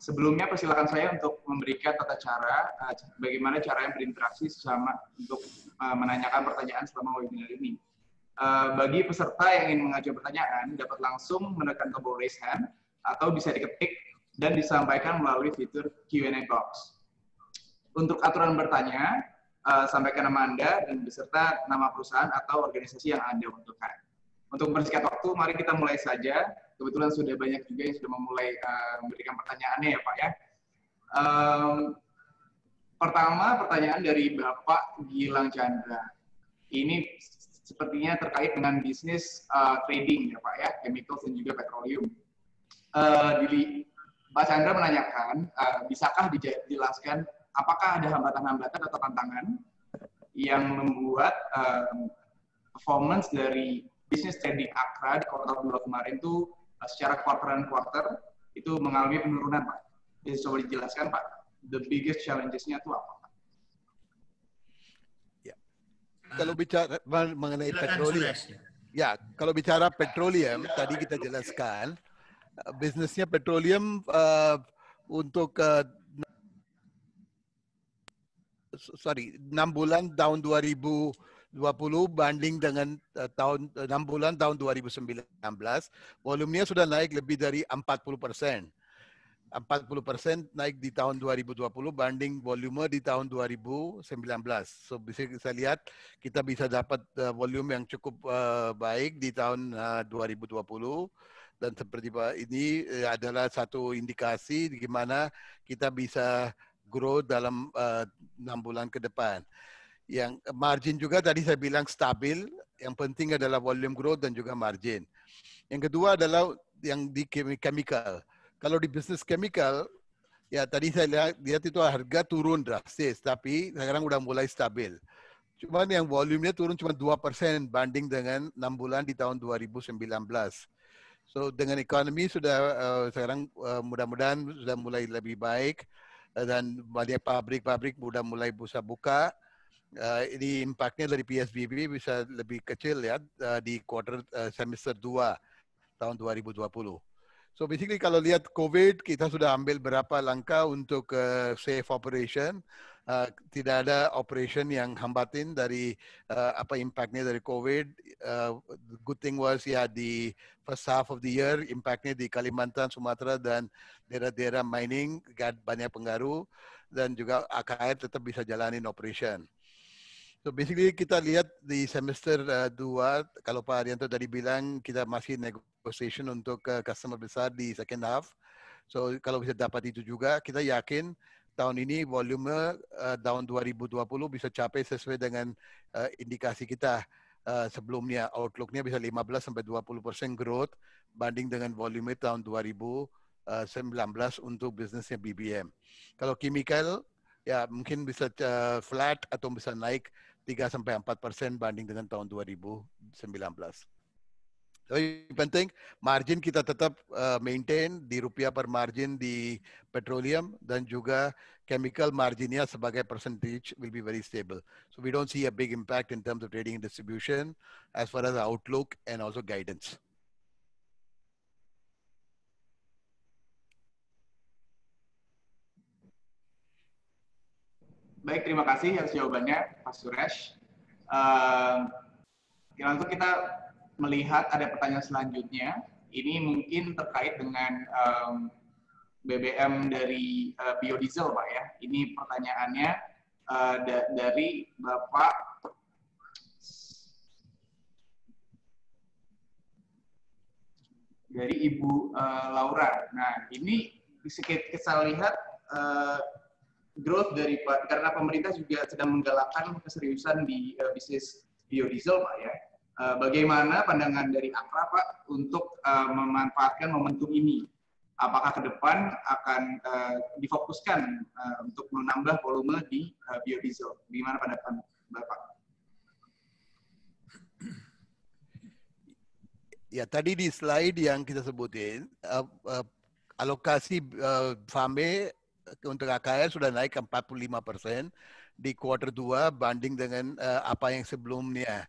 Sebelumnya persilakan saya untuk memberikan tata cara uh, bagaimana caranya berinteraksi sama untuk uh, menanyakan pertanyaan selama webinar ini. Uh, bagi peserta yang ingin mengajukan pertanyaan dapat langsung menekan tombol raise hand atau bisa diketik dan disampaikan melalui fitur Q&A box. Untuk aturan bertanya, uh, sampaikan nama Anda dan beserta nama perusahaan atau organisasi yang Anda butuhkan. Untuk mempersingkat waktu, mari kita mulai saja. Kebetulan sudah banyak juga yang sudah memulai uh, memberikan pertanyaannya ya Pak ya. Um, pertama pertanyaan dari Bapak Gilang Chandra. Ini sepertinya terkait dengan bisnis uh, trading ya Pak ya, chemicals dan juga petroleum. Uh, Mbak Chandra menanyakan, uh, bisakah dijelaskan apakah ada hambatan-hambatan atau tantangan yang membuat um, performance dari bisnis trading Akra di kuartal 2 kemarin itu uh, eh, secara quarter and quarter itu mengalami penurunan, Pak. Jadi coba dijelaskan, Pak, the biggest challenges-nya itu apa? Pak? Ya. Nah, kalau bicara mengenai petroleum, ya. ya, kalau bicara petroleum ya, tadi kita jelaskan, bisnisnya petroleum uh, untuk uh, sorry 6 bulan tahun 2020 banding dengan uh, tahun 6 bulan tahun 2019 volumenya sudah naik lebih dari 40 persen. 40% naik di tahun 2020 banding volume di tahun 2019. So bisa saya lihat kita bisa dapat volume yang cukup baik di tahun uh, 2020 dan seperti Pak ini eh, adalah satu indikasi di mana kita bisa grow dalam eh, enam uh, bulan ke depan. Yang eh, margin juga tadi saya bilang stabil, yang penting adalah volume growth dan juga margin. Yang kedua adalah yang di chemical. Kalau di bisnis chemical, ya tadi saya lihat, lihat itu harga turun drastis, tapi sekarang udah mulai stabil. Cuman yang volumenya turun cuma 2% banding dengan 6 bulan di tahun 2019 So dengan ekonomi sudah uh, sekarang uh, mudah-mudahan sudah mulai lebih baik eh, dan banyak pabrik-pabrik sudah mulai bisa buka. Uh, ini impactnya dari PSBB bisa lebih kecil ya uh, di quarter uh, semester 2 tahun 2020. So basically kalau lihat COVID kita sudah ambil berapa langkah untuk uh, safe operation Eh, tidak ada operation yang hambatin dari uh, apa impactnya dari COVID. Uh, good thing was ya di first half of the year impactnya di Kalimantan, Sumatera dan daerah-daerah mining banyak pengaruh dan juga AKR tetap bisa jalanin operation. So basically kita lihat di semester 2, uh, kalau Pak Arianto tadi bilang kita masih negotiation untuk uh, customer besar di second half. So kalau bisa dapat itu juga, kita yakin tahun ini volume uh, tahun 2020 bisa capai sesuai dengan uh, indikasi kita uh, sebelumnya. Outlooknya bisa 15 sampai 20 persen growth banding dengan volume tahun 2019 untuk bisnisnya BBM. Kalau chemical ya mungkin bisa uh, flat atau bisa naik 3 sampai 4 persen banding dengan tahun 2019. Tapi penting margin kita tetap uh, maintain di rupiah per margin di petroleum dan juga chemical marginnya sebagai percentage will be very stable. So we don't see a big impact in terms of trading and distribution as far as outlook and also guidance. Baik, terima kasih atas jawabannya, Pak Suresh. Uh, langsung kita melihat ada pertanyaan selanjutnya, ini mungkin terkait dengan um, BBM dari uh, biodiesel, Pak ya. Ini pertanyaannya uh, da dari Bapak dari Ibu uh, Laura. Nah, ini sedikit kita lihat uh, growth dari karena pemerintah juga sedang menggalakkan keseriusan di uh, bisnis biodiesel, Pak ya Eh, bagaimana pandangan dari Akra Pak untuk uh, memanfaatkan momentum ini? Apakah ke depan akan uh, difokuskan uh, untuk menambah volume di uh, biodiesel? Bagaimana pandangan Bapak? Ya tadi di slide yang kita sebutin uh, uh, alokasi uh, FAME untuk AKR sudah naik 45 persen di quarter 2 banding dengan uh, apa yang sebelumnya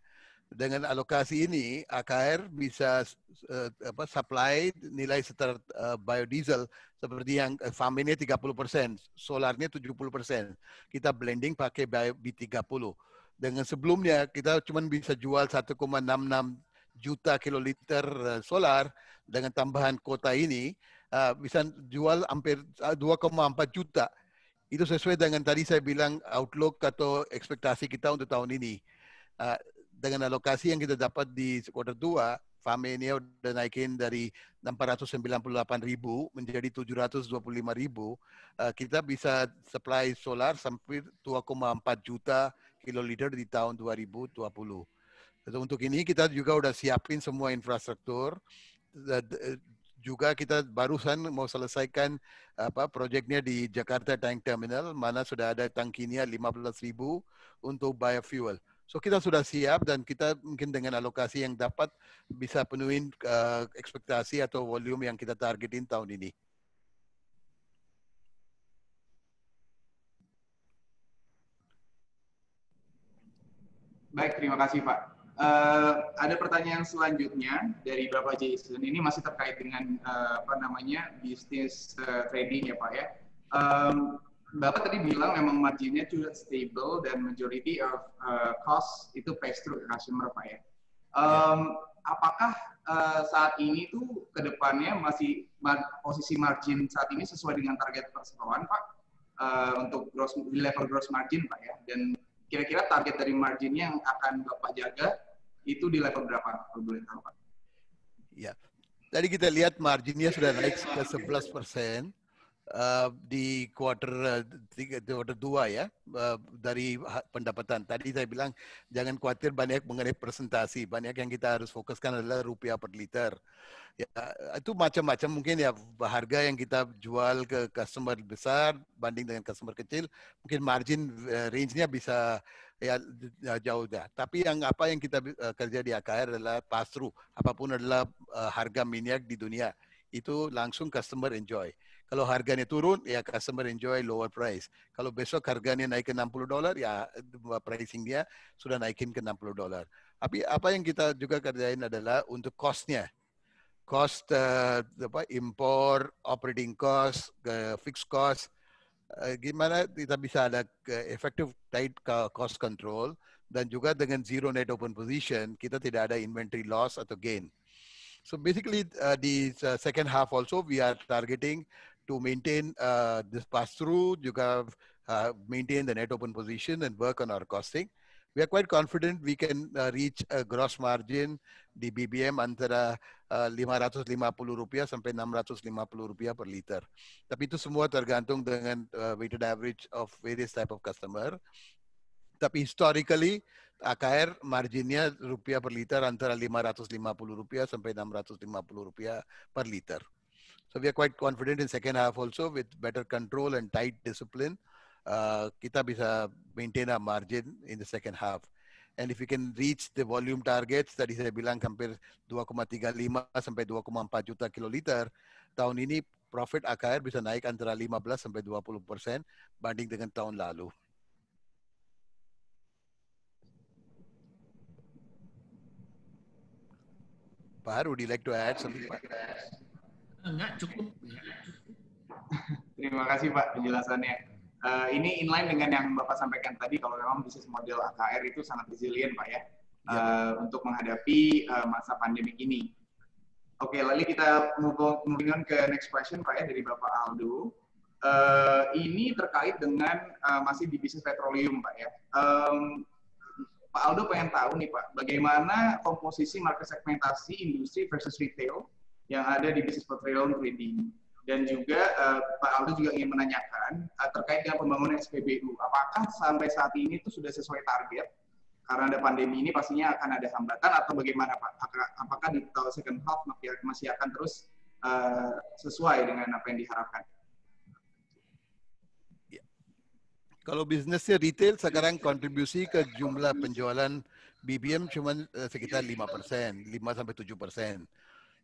dengan alokasi ini AKR bisa uh, apa supply nilai setara uh, eh, biodiesel seperti yang uh, farm ini 30 persen, solarnya 70 persen. Kita blending pakai B30. Dengan sebelumnya kita cuma bisa jual 1,66 juta kiloliter solar dengan tambahan kota ini uh, bisa jual hampir 2,4 juta. Itu sesuai dengan tadi saya bilang outlook atau ekspektasi kita untuk tahun ini. Uh, dengan alokasi yang kita dapat di quarter 2, ini udah naikin dari 698 ribu menjadi 725 ribu. Eh, kita bisa supply solar sampai 2,4 juta kiloliter di tahun 2020. Untuk ini kita juga udah siapin semua infrastruktur. Eh, eh, juga kita barusan mau selesaikan apa proyeknya di Jakarta Tank Terminal, mana sudah ada tangkinya ribu untuk biofuel. So kita sudah siap dan kita mungkin dengan alokasi yang dapat bisa penuhin uh, ekspektasi atau volume yang kita targetin tahun ini. Baik, terima kasih Pak. Uh, ada pertanyaan selanjutnya dari Bapak Jason. Ini masih terkait dengan uh, apa namanya bisnis uh, trading ya Pak ya. Um, Bapak tadi bilang memang marginnya juga stable dan majority of uh, cost itu pass through ke customer Pak ya. Um, apakah uh, saat ini tuh ke depannya masih mar posisi margin saat ini sesuai dengan target perseroan Pak uh, untuk gross level gross margin Pak ya dan kira-kira target dari margin yang akan Bapak jaga itu di level berapa kalau boleh tahu Pak? Ya, tadi kita lihat marginnya sudah naik ke 11 persen uh, di kuarter uh, eh, tiga, kuarter dua ya uh, dari pendapatan. Tadi saya bilang jangan khawatir banyak mengenai presentasi. Banyak yang kita harus fokuskan adalah rupiah per liter. Ya, itu macam-macam mungkin ya harga yang kita jual ke customer besar banding dengan customer kecil mungkin margin uh, range-nya bisa ya, ya jauh dah. Tapi yang apa yang kita uh, kerja di AKR adalah pass through. Apapun adalah uh, harga minyak di dunia itu langsung customer enjoy. Kalau harganya turun, ya customer enjoy lower price. Kalau besok harganya naik ke 60 dolar, ya pricing dia sudah naikin ke 60 dolar. Tapi apa yang kita juga kerjain adalah untuk cost-nya. Cost, uh, apa, import, operating cost, uh, fixed cost, uh, gimana kita bisa ada effective tight cost control dan juga dengan zero net open position kita tidak ada inventory loss atau gain. So basically, uh, eh, the second half also we are targeting to maintain uh, this pass-through, you have uh, maintain the net open position and work on our costing. We are quite confident we can uh, reach a gross margin di BBM antara uh, 550 rupiah sampai 650 rupiah per liter. Tapi itu semua tergantung dengan uh, weighted average of various type of customer. Tapi historically AKR marginnya rupiah per liter antara 550 rupiah sampai 650 rupiah per liter. So we are quite confident in second half also with better control and tight discipline. Uh, Kitab is a maintain our margin in the second half. And if we can reach the volume targets, that is a bilang compare 2,35 sampai 2,4 juta kiloliter, tahun ini profit AKR bisa naik antara 15 sampai 20 persen banding dengan tahun lalu. Bahar, would you like to add something? Enggak, cukup. Terima kasih Pak penjelasannya. Uh, ini inline dengan yang Bapak sampaikan tadi, kalau memang bisnis model AKR itu sangat resilient Pak ya, uh, untuk menghadapi uh, masa pandemi ini. Oke, okay, lalu kita moving on ke next question Pak ya dari Bapak Aldo. Uh, ini terkait dengan uh, masih di bisnis petroleum Pak ya. Um, Pak Aldo pengen tahu nih Pak, bagaimana komposisi market segmentasi industri versus retail yang ada di bisnis petroleum trading. Dan juga uh, Pak Aldo juga ingin menanyakan uh, terkait dengan pembangunan SPBU, apakah sampai saat ini itu sudah sesuai target? Karena ada pandemi ini pastinya akan ada hambatan atau bagaimana Pak? Apakah di tahun second half masih akan terus uh, sesuai dengan apa yang diharapkan? kalau bisnisnya retail sekarang kontribusi ke jumlah penjualan BBM cuma sekitar 5 persen, 5 sampai 7 persen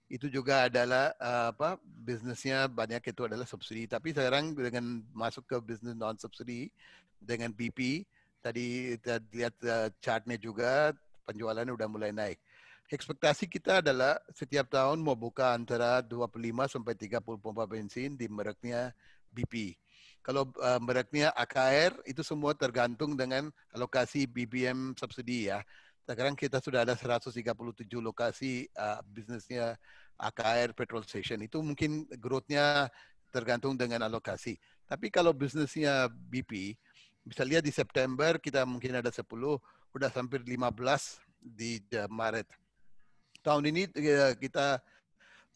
itu juga adalah eh, apa bisnisnya banyak itu adalah subsidi tapi sekarang dengan masuk ke bisnis non subsidi dengan BP tadi kita lihat uh, chartnya juga penjualannya udah mulai naik ekspektasi kita adalah setiap tahun mau buka antara 25 sampai 30 pompa bensin di mereknya BP kalau uh, mereknya AKR itu semua tergantung dengan alokasi BBM subsidi ya sekarang kita sudah ada 137 lokasi uh, bisnisnya AKR petrol station. Itu mungkin growth-nya tergantung dengan alokasi. Tapi kalau bisnisnya BP, bisa lihat di September kita mungkin ada 10, sudah hampir 15 di Maret. Tahun ini uh, kita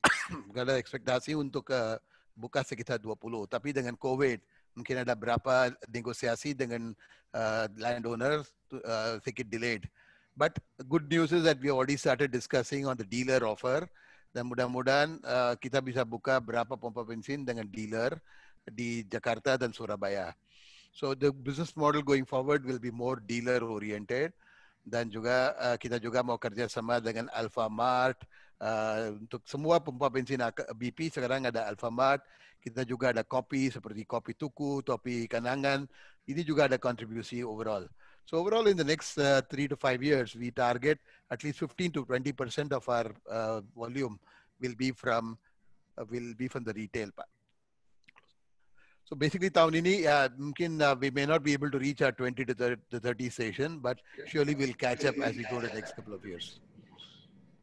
*coughs* ada ekspektasi untuk uh, buka sekitar 20, tapi dengan COVID mungkin ada berapa negosiasi dengan uh, landowner uh, sedikit delayed. But good news is that we already started discussing on the dealer offer. Dan mudah-mudahan uh, kita bisa buka berapa pompa bensin dengan dealer di Jakarta dan Surabaya. So the business model going forward will be more dealer oriented dan juga uh, kita juga mau kerja sama dengan Alfamart uh, untuk semua pompa bensin BP sekarang ada Alfamart kita juga ada kopi seperti kopi tuku, kopi Kenangan. ini juga ada kontribusi overall. So overall, in the next uh, three to five years, we target at least 15 to 20 percent of our uh, volume will be from uh, will be from the retail part. So basically, Tawnini, uh, mungkin, uh, we may not be able to reach our 20 to 30, to 30 station, but surely we'll catch up as we go to the next couple of years.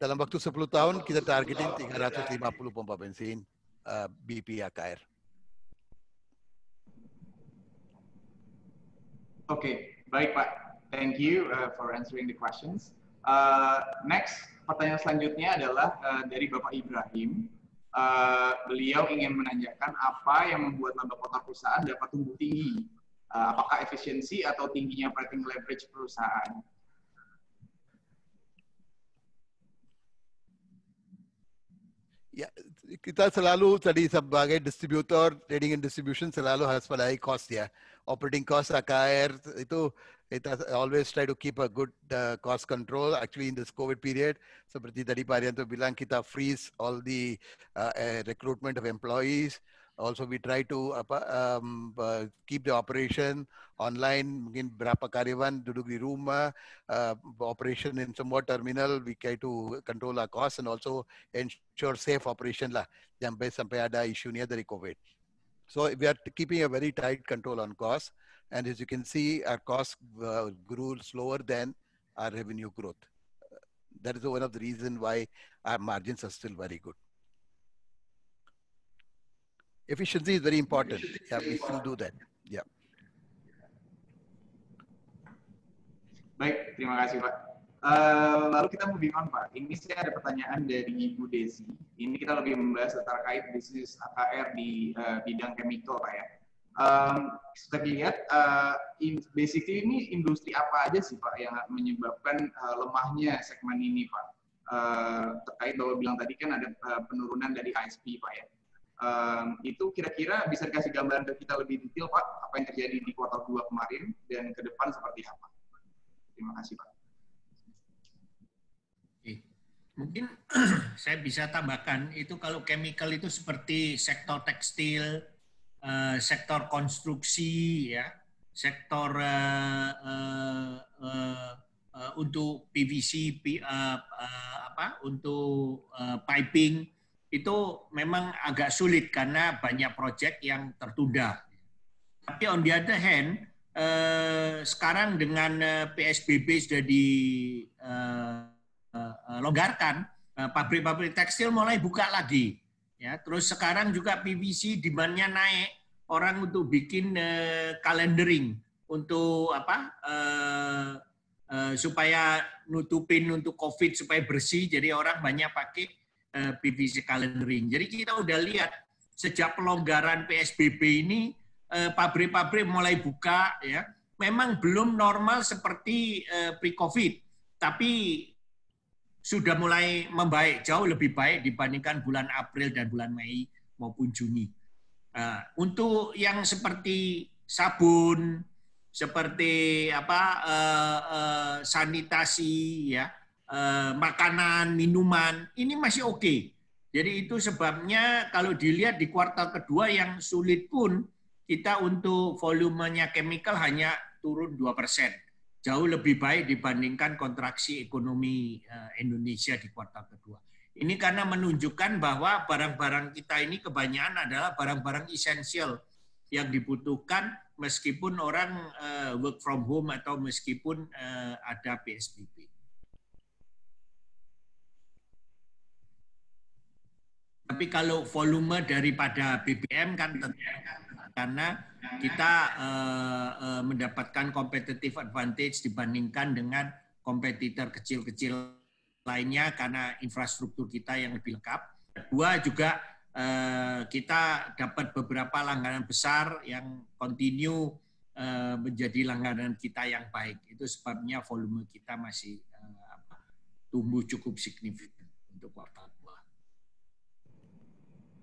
Dalam waktu 10 tahun, kita targeting 350 pompa bensin uh, BP Akair. Okay. Baik Pak, thank you uh, for answering the questions. Uh, next, pertanyaan selanjutnya adalah uh, dari Bapak Ibrahim. Uh, beliau ingin menanyakan apa yang membuat laba kotor perusahaan dapat tumbuh tinggi. Uh, apakah efisiensi atau tingginya operating leverage perusahaan? Ya, kita selalu tadi sebagai distributor, trading and distribution selalu harus pada cost ya. operating costs are higher. it has always try to keep a good uh, cost control. Actually, in this COVID period, so Prati Tadi Paryanto Bilang Kita freeze all the uh, uh, recruitment of employees. Also, we try to um, uh, keep the operation online. In Brapa Karivan, Dudugri Ruma, uh, operation in more Terminal, we try to control our costs and also ensure safe operation. La, sampai issue niya dari COVID. So we are keeping a very tight control on costs. And as you can see, our costs uh, grew slower than our revenue growth. That is one of the reasons why our margins are still very good. Efficiency is very important. Yeah, we still do that. Yeah. Baik, terima kasih Pak. lalu kita mau on Pak, ini saya ada pertanyaan dari Ibu Desi. Ini kita lebih membahas terkait bisnis AKR di uh, bidang chemical Pak ya. Um, kita lihat, uh, eh, in, basically ini industri apa aja sih Pak yang menyebabkan uh, lemahnya segmen ini Pak? Uh, terkait bahwa bilang tadi kan ada uh, penurunan dari ISP Pak ya. Um, itu kira-kira bisa dikasih gambaran ke kita lebih detail Pak, apa yang terjadi di kuartal 2 kemarin dan ke depan seperti apa? Terima kasih Pak. Mungkin *clears throat* saya bisa tambahkan itu kalau chemical itu seperti sektor tekstil, eh, sektor konstruksi, ya, sektor uh, uh, untuk PVC, p, apa, untuk piping itu memang agak sulit karena banyak proyek yang tertunda. Tapi on the other hand, sekarang dengan PSBB sudah di dilonggarkan, eh, eh, eh, pabrik-pabrik tekstil mulai buka lagi. Ya, terus sekarang juga PVC demand-nya naik, orang untuk bikin uh, untuk apa? supaya nutupin untuk COVID supaya bersih, jadi orang banyak pakai PVC kalendering. Jadi kita udah lihat sejak pelonggaran PSBB ini pabrik-pabrik mulai buka ya. Memang belum normal seperti pre-COVID, tapi sudah mulai membaik, jauh lebih baik dibandingkan bulan April dan bulan Mei maupun Juni. Uh, untuk yang seperti sabun, seperti apa uh, uh, sanitasi, ya, uh, makanan, minuman, ini masih oke. Okay. Jadi itu sebabnya kalau dilihat di kuartal kedua yang sulit pun kita untuk volumenya chemical hanya turun 2 persen jauh lebih baik dibandingkan kontraksi ekonomi eh, Indonesia di kuartal kedua. Ini karena menunjukkan bahwa barang-barang kita ini kebanyakan adalah barang-barang esensial yang dibutuhkan meskipun orang eh, work from home atau meskipun eh, ada PSBB. Tapi kalau volume daripada BBM kan tentu karena kita uh, uh, mendapatkan competitive advantage dibandingkan dengan kompetitor kecil-kecil lainnya karena infrastruktur kita yang lebih lengkap. Kedua juga uh, kita dapat beberapa langganan besar yang continue uh, menjadi langganan kita yang baik. Itu sebabnya volume kita masih uh, tumbuh cukup signifikan untuk kuartal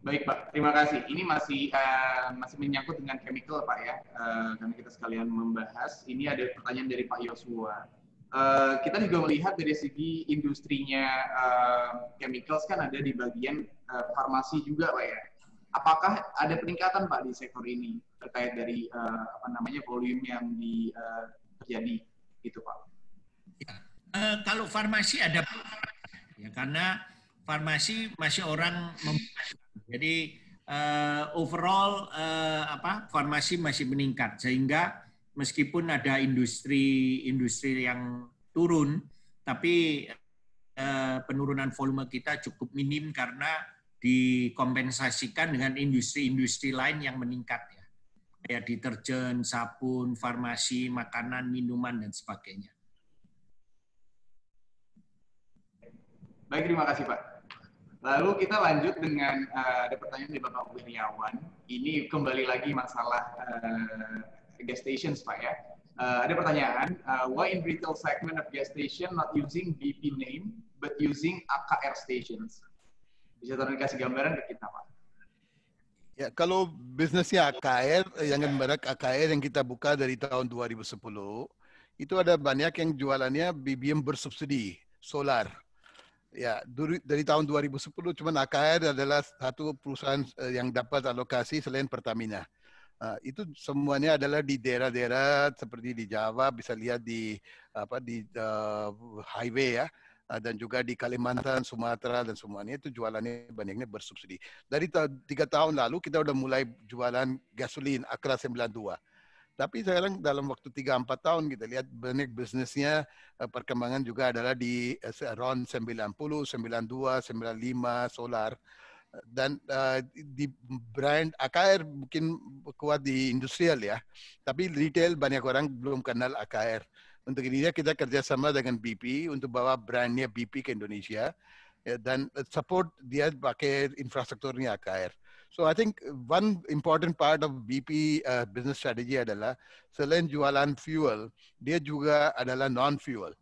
Baik Pak, terima kasih. Ini masih uh, masih menyangkut dengan chemical Pak ya, uh, karena kita sekalian membahas. Ini ada pertanyaan dari Pak Yosua. Uh, kita juga melihat dari segi industrinya uh, chemicals kan ada di bagian uh, farmasi juga Pak ya. Apakah ada peningkatan Pak di sektor ini terkait dari uh, apa namanya volume yang di, uh, terjadi gitu Pak? Ya. Uh, kalau farmasi ada ya karena farmasi masih orang membahas jadi uh, overall uh, apa farmasi masih meningkat sehingga meskipun ada industri-industri yang turun, tapi uh, penurunan volume kita cukup minim karena dikompensasikan dengan industri-industri lain yang meningkat ya, kayak deterjen, sabun, farmasi, makanan, minuman dan sebagainya. Baik, terima kasih Pak. Lalu kita lanjut dengan uh, ada pertanyaan dari Bapak Wiryawan. Ini kembali lagi masalah uh, gas stations, Pak ya. Uh, ada pertanyaan, uh, why in retail segment of gas station not using BP name but using AKR stations? Bisa tolong kasih gambaran ke kita, Pak? Ya, kalau bisnisnya AKR, yang merek AKR yang kita buka dari tahun 2010, itu ada banyak yang jualannya BBM bersubsidi, solar Ya, dari, dari tahun 2010 cuman AKR adalah satu perusahaan eh, yang dapat alokasi selain Pertamina. Uh, itu semuanya adalah di daerah-daerah seperti di Jawa bisa lihat di apa di uh, highway ya uh, dan juga di Kalimantan, Sumatera dan semuanya itu jualannya banyaknya bersubsidi. Dari tiga tahun lalu kita sudah mulai jualan gasolin Akra 92. Tapi sekarang dalam waktu 3-4 tahun kita lihat banyak bisnisnya eh, perkembangan juga adalah di eh, around 90, 92, 95 solar dan uh, di brand AKR mungkin kuat di industrial ya, tapi retail banyak orang belum kenal AKR. Untuk ini kita kerjasama dengan BP untuk bawa brandnya BP ke Indonesia ya, dan support dia pakai infrastrukturnya AKR. So I think one important part of BP uh, business strategy adalah selain jualan fuel, dia juga adalah non-fuel.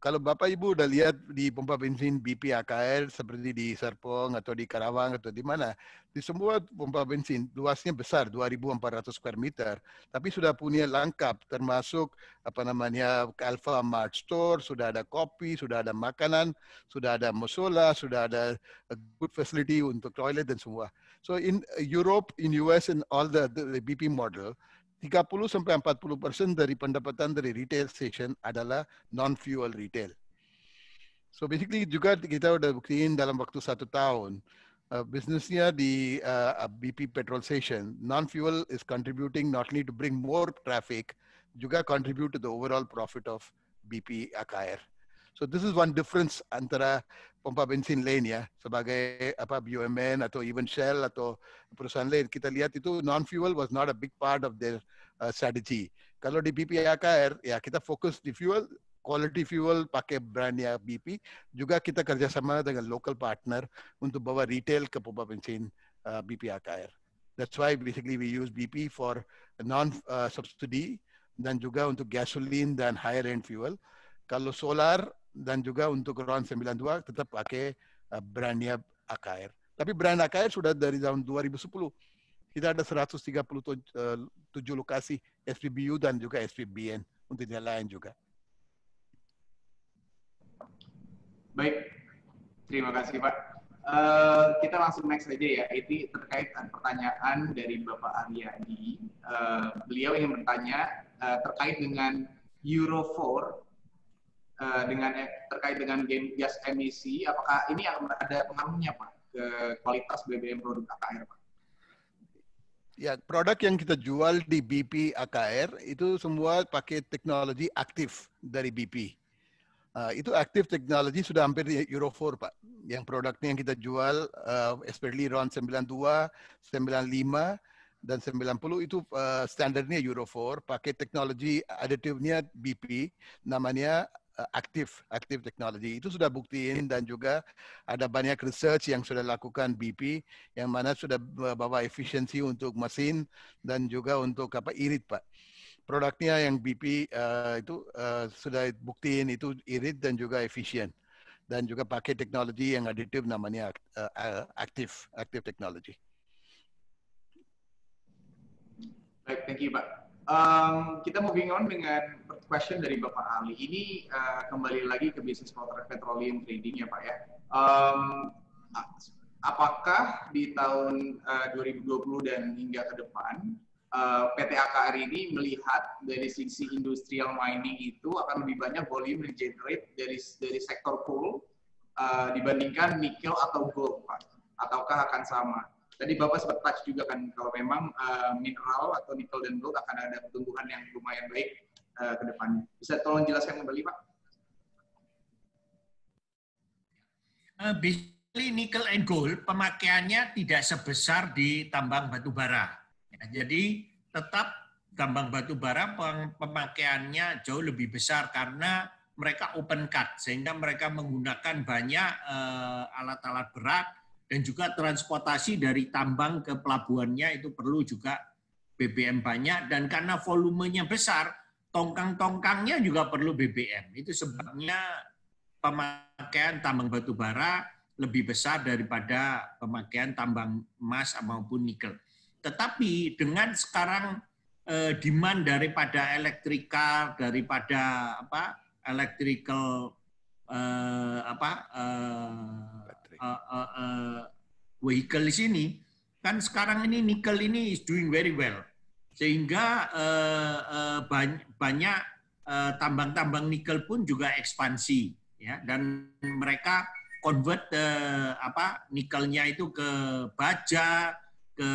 Kalau Bapak Ibu udah lihat di pompa bensin BP AKR seperti di Serpong atau di Karawang atau di mana, di semua pompa bensin luasnya besar 2.400 square meter, tapi sudah punya lengkap termasuk apa namanya Alpha Mart Store, sudah ada kopi, sudah ada makanan, sudah ada musola, sudah ada uh, good facility untuk toilet dan semua. So in uh, Europe, in US, and all the, the, the BP model, 30 puluh sampai dari pendapatan dari retail station adalah non-fuel retail. So basically juga kita sudah buktiin dalam waktu satu tahun, uh, bisnisnya di uh, BP petrol station, non-fuel is contributing not only to bring more traffic, juga contribute to the overall profit of BP Akair. So this is one difference antara pembensin lain ya sebagai apa BUMN atau even Shell atau perusahaan lain kita lihat itu non fuel was not a big part of their uh, strategy. Kalau di BP AKR ya kita fokus di fuel quality fuel pakai brand ya BP juga kita kerjasama dengan local partner untuk bawa retail ke pembensin uh, BP AKR. That's why basically we use BP for non uh, subsidy dan juga untuk gasoline dan higher end fuel. Kalau solar dan juga untuk round 92 tetap pakai eh, brandnya AKR. Tapi brand AKR sudah dari tahun 2010. Kita ada 137 eh, lokasi SPBU dan juga SPBN untuk yang lain juga. Baik, terima kasih Pak. Uh, kita langsung next aja ya. Ini terkait pertanyaan dari Bapak Aryadi. Uh, beliau ingin bertanya uh, terkait dengan Euro 4 Eh, dengan eh, terkait dengan game gas emisi, apakah ini akan ada pengaruhnya Pak ke kualitas BBM produk AKR Pak? Ya, produk yang kita jual di BP AKR itu semua pakai teknologi aktif dari BP. Uh, eh, itu aktif teknologi sudah hampir di Euro 4, Pak. Yang produknya yang kita jual, uh, especially RON 92, 95, dan 90 itu uh, standarnya Euro 4, pakai teknologi aditifnya BP, namanya Eh, aktif aktif teknologi itu sudah buktiin iya. dan juga ada banyak research yang sudah lakukan BP yang mana sudah bawa efisiensi untuk mesin dan juga untuk apa irit pak produknya yang BP uh, eh, itu uh, sudah buktiin itu irit dan juga efisien dan juga pakai teknologi yang aditif namanya uh, aktif aktif teknologi. Baik, thank you Pak. Um, kita moving on dengan question dari Bapak Ali. Ini uh, kembali lagi ke bisnis petroleum trading ya Pak ya. Um, apakah di tahun eh, uh, 2020 dan hingga ke depan uh, eh, PT AKR ini melihat dari sisi industrial mining itu akan lebih banyak volume regenerate dari dari sektor coal uh, dibandingkan nikel atau gold Pak? Ataukah akan sama? Tadi Bapak sempat touch juga kan kalau memang uh, mineral atau nikel dan gold akan ada pertumbuhan yang lumayan baik uh, ke depannya. Bisa tolong jelaskan kembali Pak? Uh, basically nikel and gold pemakaiannya tidak sebesar di tambang batu bara. Ya, jadi tetap tambang batu bara pemakaiannya jauh lebih besar karena mereka open cut sehingga mereka menggunakan banyak alat-alat uh, -alat berat dan juga transportasi dari tambang ke pelabuhannya itu perlu juga BBM banyak dan karena volumenya besar tongkang-tongkangnya juga perlu BBM itu sebabnya pemakaian tambang batu bara lebih besar daripada pemakaian tambang emas maupun nikel tetapi dengan sekarang eh, demand daripada elektrikal daripada apa electrical eh, apa eh, uh, uh, vehicle di sini, kan sekarang ini nikel ini is doing very well. Sehingga uh, uh, banyak, banyak uh, tambang-tambang nikel pun juga ekspansi ya dan mereka convert uh, apa nikelnya itu ke baja, ke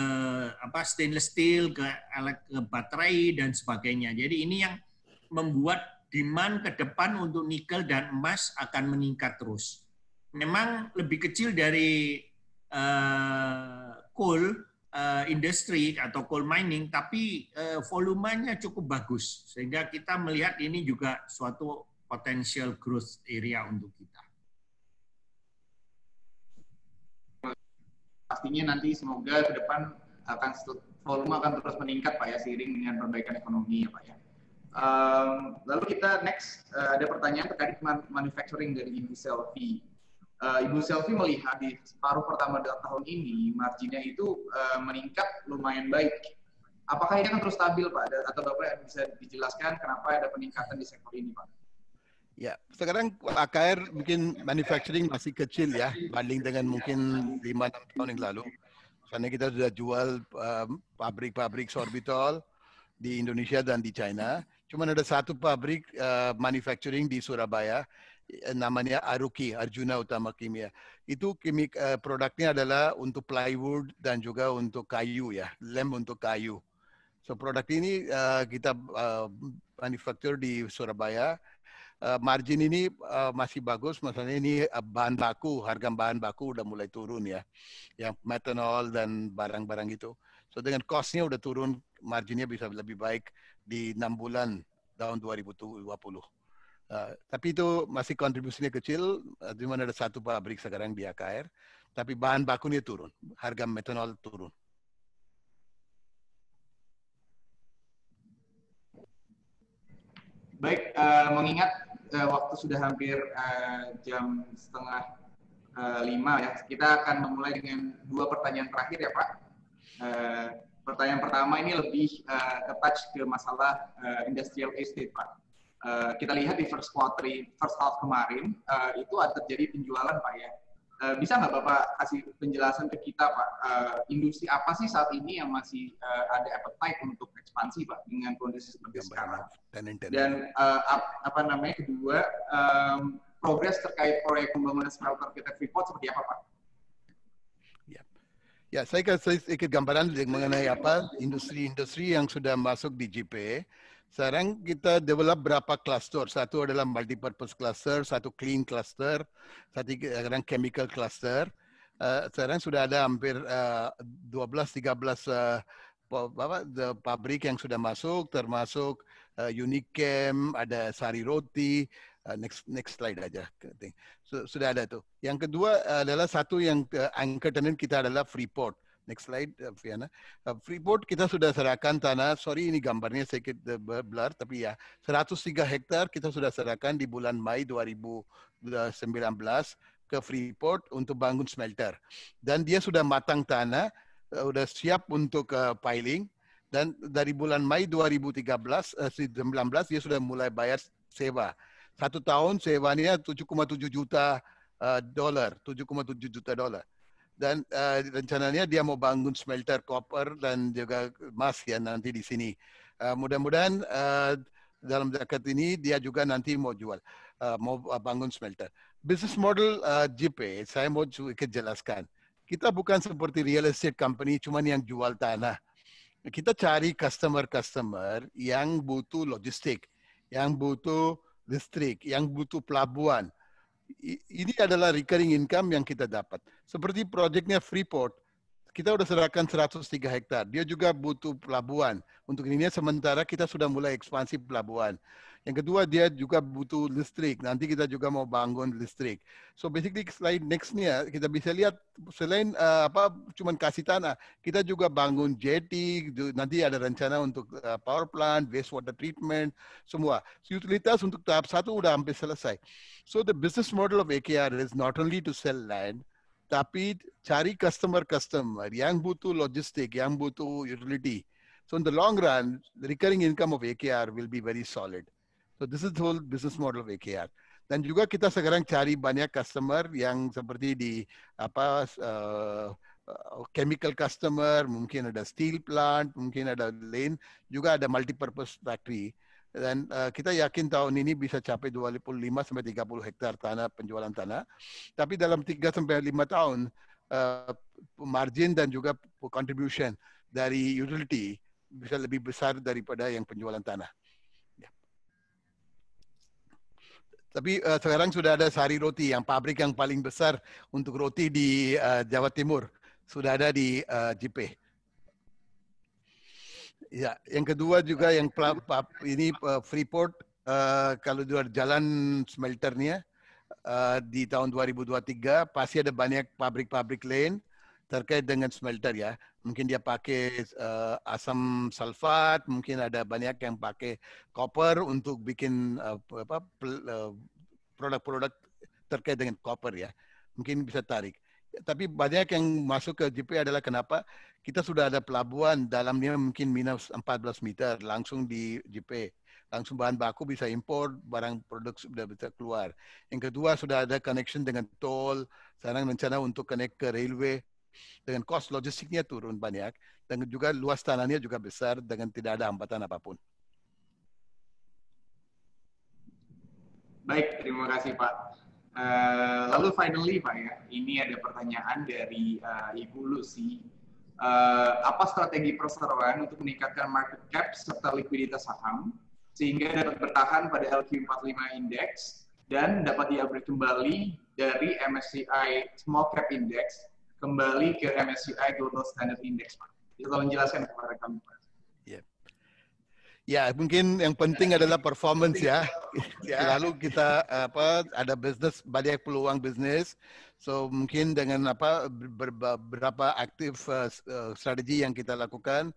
apa stainless steel, ke, ke baterai dan sebagainya. Jadi ini yang membuat demand ke depan untuk nikel dan emas akan meningkat terus memang lebih kecil dari uh, coal uh, industry atau coal mining, tapi uh, volumenya cukup bagus sehingga kita melihat ini juga suatu potensial growth area untuk kita. Pastinya nanti semoga ke depan akan volume akan terus meningkat pak ya seiring dengan perbaikan ekonomi ya pak ya. Um, lalu kita next uh, ada pertanyaan terkait manufacturing dari Ibu Selfie uh, Ibu Selvi melihat di separuh pertama tahun ini marginnya itu uh, meningkat lumayan baik. Apakah ini akan terus stabil Pak? Atau Bapak bisa dijelaskan kenapa ada peningkatan di sektor ini Pak? Ya, sekarang AKR mungkin manufacturing masih kecil ya, banding dengan mungkin 5 tahun yang lalu. Karena kita sudah jual eh, pabrik-pabrik um, sorbitol di Indonesia dan di China. Cuma ada satu pabrik uh, manufacturing di Surabaya Eh, namanya Aruki, Arjuna Utama Kimia. Ya. Itu kimik uh, eh, produknya adalah untuk plywood dan juga untuk kayu ya, lem untuk kayu. So produk ini uh, kita uh, manufaktur di Surabaya. Uh, margin ini uh, masih bagus, maksudnya ini uh, bahan baku, harga bahan baku udah mulai turun ya, yang metanol dan barang-barang itu. So dengan costnya udah turun, marginnya bisa lebih baik di enam bulan tahun 2020. Uh, tapi itu masih kontribusinya kecil, eh, Di mana ada satu pabrik sekarang di AKR, tapi bahan bakunya turun, harga metanol turun. Baik, uh, mengingat uh, waktu sudah hampir uh, jam setengah uh, lima ya, kita akan memulai dengan dua pertanyaan terakhir ya Pak. Uh, pertanyaan pertama ini lebih uh, ke touch ke masalah uh, industrial estate Pak Eh, kita lihat di first quarter, first half kemarin uh, itu ada terjadi penjualan Pak ya. Uh, bisa nggak Bapak kasih penjelasan ke kita Pak, uh, industri apa sih saat ini yang masih uh, ada appetite untuk ekspansi Pak dengan kondisi seperti yang sekarang? Dan, dan uh, ap, apa namanya kedua, um, progres terkait proyek pembangunan smelter kita Freeport seperti apa Pak? Ya. ya, saya kasih sedikit gambaran mengenai apa industri-industri yang sudah masuk di JPE sekarang kita develop berapa cluster. Satu adalah multipurpose cluster, satu clean cluster, satu sekarang chemical cluster. Uh, sekarang sudah ada hampir uh, 12-13 uh, pabrik yang sudah masuk, termasuk uh, eh, Unicam, ada Sari Roti, uh, next next slide aja. So, sudah ada tuh. Yang kedua adalah satu yang uh, anchor tenant kita adalah Freeport. Next slide, uh, Fiana. Uh, Freeport kita sudah serahkan tanah, sorry ini gambarnya sedikit uh, blur, tapi ya 103 hektar kita sudah serahkan di bulan Mei 2019 uh, ke Freeport untuk bangun smelter. Dan dia sudah matang tanah, uh, sudah siap untuk uh, piling. Dan dari bulan Mei 2013, uh, 2019 dia sudah mulai bayar sewa. Satu tahun sewanya 7,7 juta uh, dolar, 7,7 juta dolar dan uh, rencananya dia mau bangun smelter koper dan juga emas ya nanti di sini. Uh, mudah-mudahan uh, dalam dekat ini dia juga nanti mau jual, uh, mau bangun smelter. Business model uh, saya mau sedikit jelaskan. Kita bukan seperti real estate company, cuman yang jual tanah. Kita cari customer-customer yang butuh logistik, yang butuh listrik, yang butuh pelabuhan, ini adalah recurring income yang kita dapat. Seperti proyeknya Freeport, kita sudah serahkan 103 hektar. Dia juga butuh pelabuhan. Untuk ini sementara kita sudah mulai ekspansi pelabuhan. Yang kedua dia juga butuh listrik. Nanti kita juga mau bangun listrik. So basically slide nextnya ah, kita bisa lihat selain uh, apa cuman kasih tanah, kita juga bangun jetty. Nanti ada rencana untuk uh, power plant, wastewater treatment, semua. So, utilitas untuk tahap satu udah hampir selesai. So the business model of AKR is not only to sell land, tapi cari customer-customer yang butuh logistik, yang butuh utility. So in the long run, the recurring income of AKR will be very solid. So this is the whole business model of AKR. Dan juga kita sekarang cari banyak customer yang seperti di apa uh, chemical customer, mungkin ada steel plant, mungkin ada lain, juga ada multi purpose factory. Dan uh, kita yakin tahun ini bisa capai 25 sampai 30 hektar tanah penjualan tanah. Tapi dalam 3 sampai 5 tahun uh, margin dan juga contribution dari utility bisa lebih besar daripada yang penjualan tanah. Tapi uh, sekarang sudah ada Sari Roti, yang pabrik yang paling besar untuk roti di uh, Jawa Timur. Sudah ada di uh, eh, JP. Ya, yang kedua juga yang ini uh, Freeport uh, kalau di luar jalan smelternya uh, di tahun 2023 pasti ada banyak pabrik-pabrik lain terkait dengan smelter ya mungkin dia pakai uh, asam sulfat, mungkin ada banyak yang pakai copper untuk bikin uh, apa eh, produk-produk terkait dengan copper ya. Mungkin bisa tarik. Tapi banyak yang masuk ke GP adalah kenapa kita sudah ada pelabuhan dalamnya mungkin minus 14 meter langsung di GP. Langsung bahan baku bisa impor, barang produk sudah bisa keluar. Yang kedua sudah ada connection dengan tol, sekarang rencana untuk connect ke railway dengan cost logistiknya turun banyak, dan juga luas tanahnya juga besar dengan tidak ada hambatan apapun. Baik, terima kasih Pak. Uh, lalu finally Pak ya, ini ada pertanyaan dari uh, Ibu Lucy. Uh, apa strategi perseroan untuk meningkatkan market cap serta likuiditas saham sehingga dapat bertahan pada LQ45 Index dan dapat diupgrade kembali dari MSCI Small Cap Index kembali ke MSCI Global Standard Index Pak. Bisa tolong jelaskan kepada kami Pak. Iya. Ya, mungkin yang penting adalah performance ya. *laughs* ya. Lalu kita apa ada bisnis banyak peluang bisnis. So mungkin dengan apa beberapa aktif uh, strategi yang kita lakukan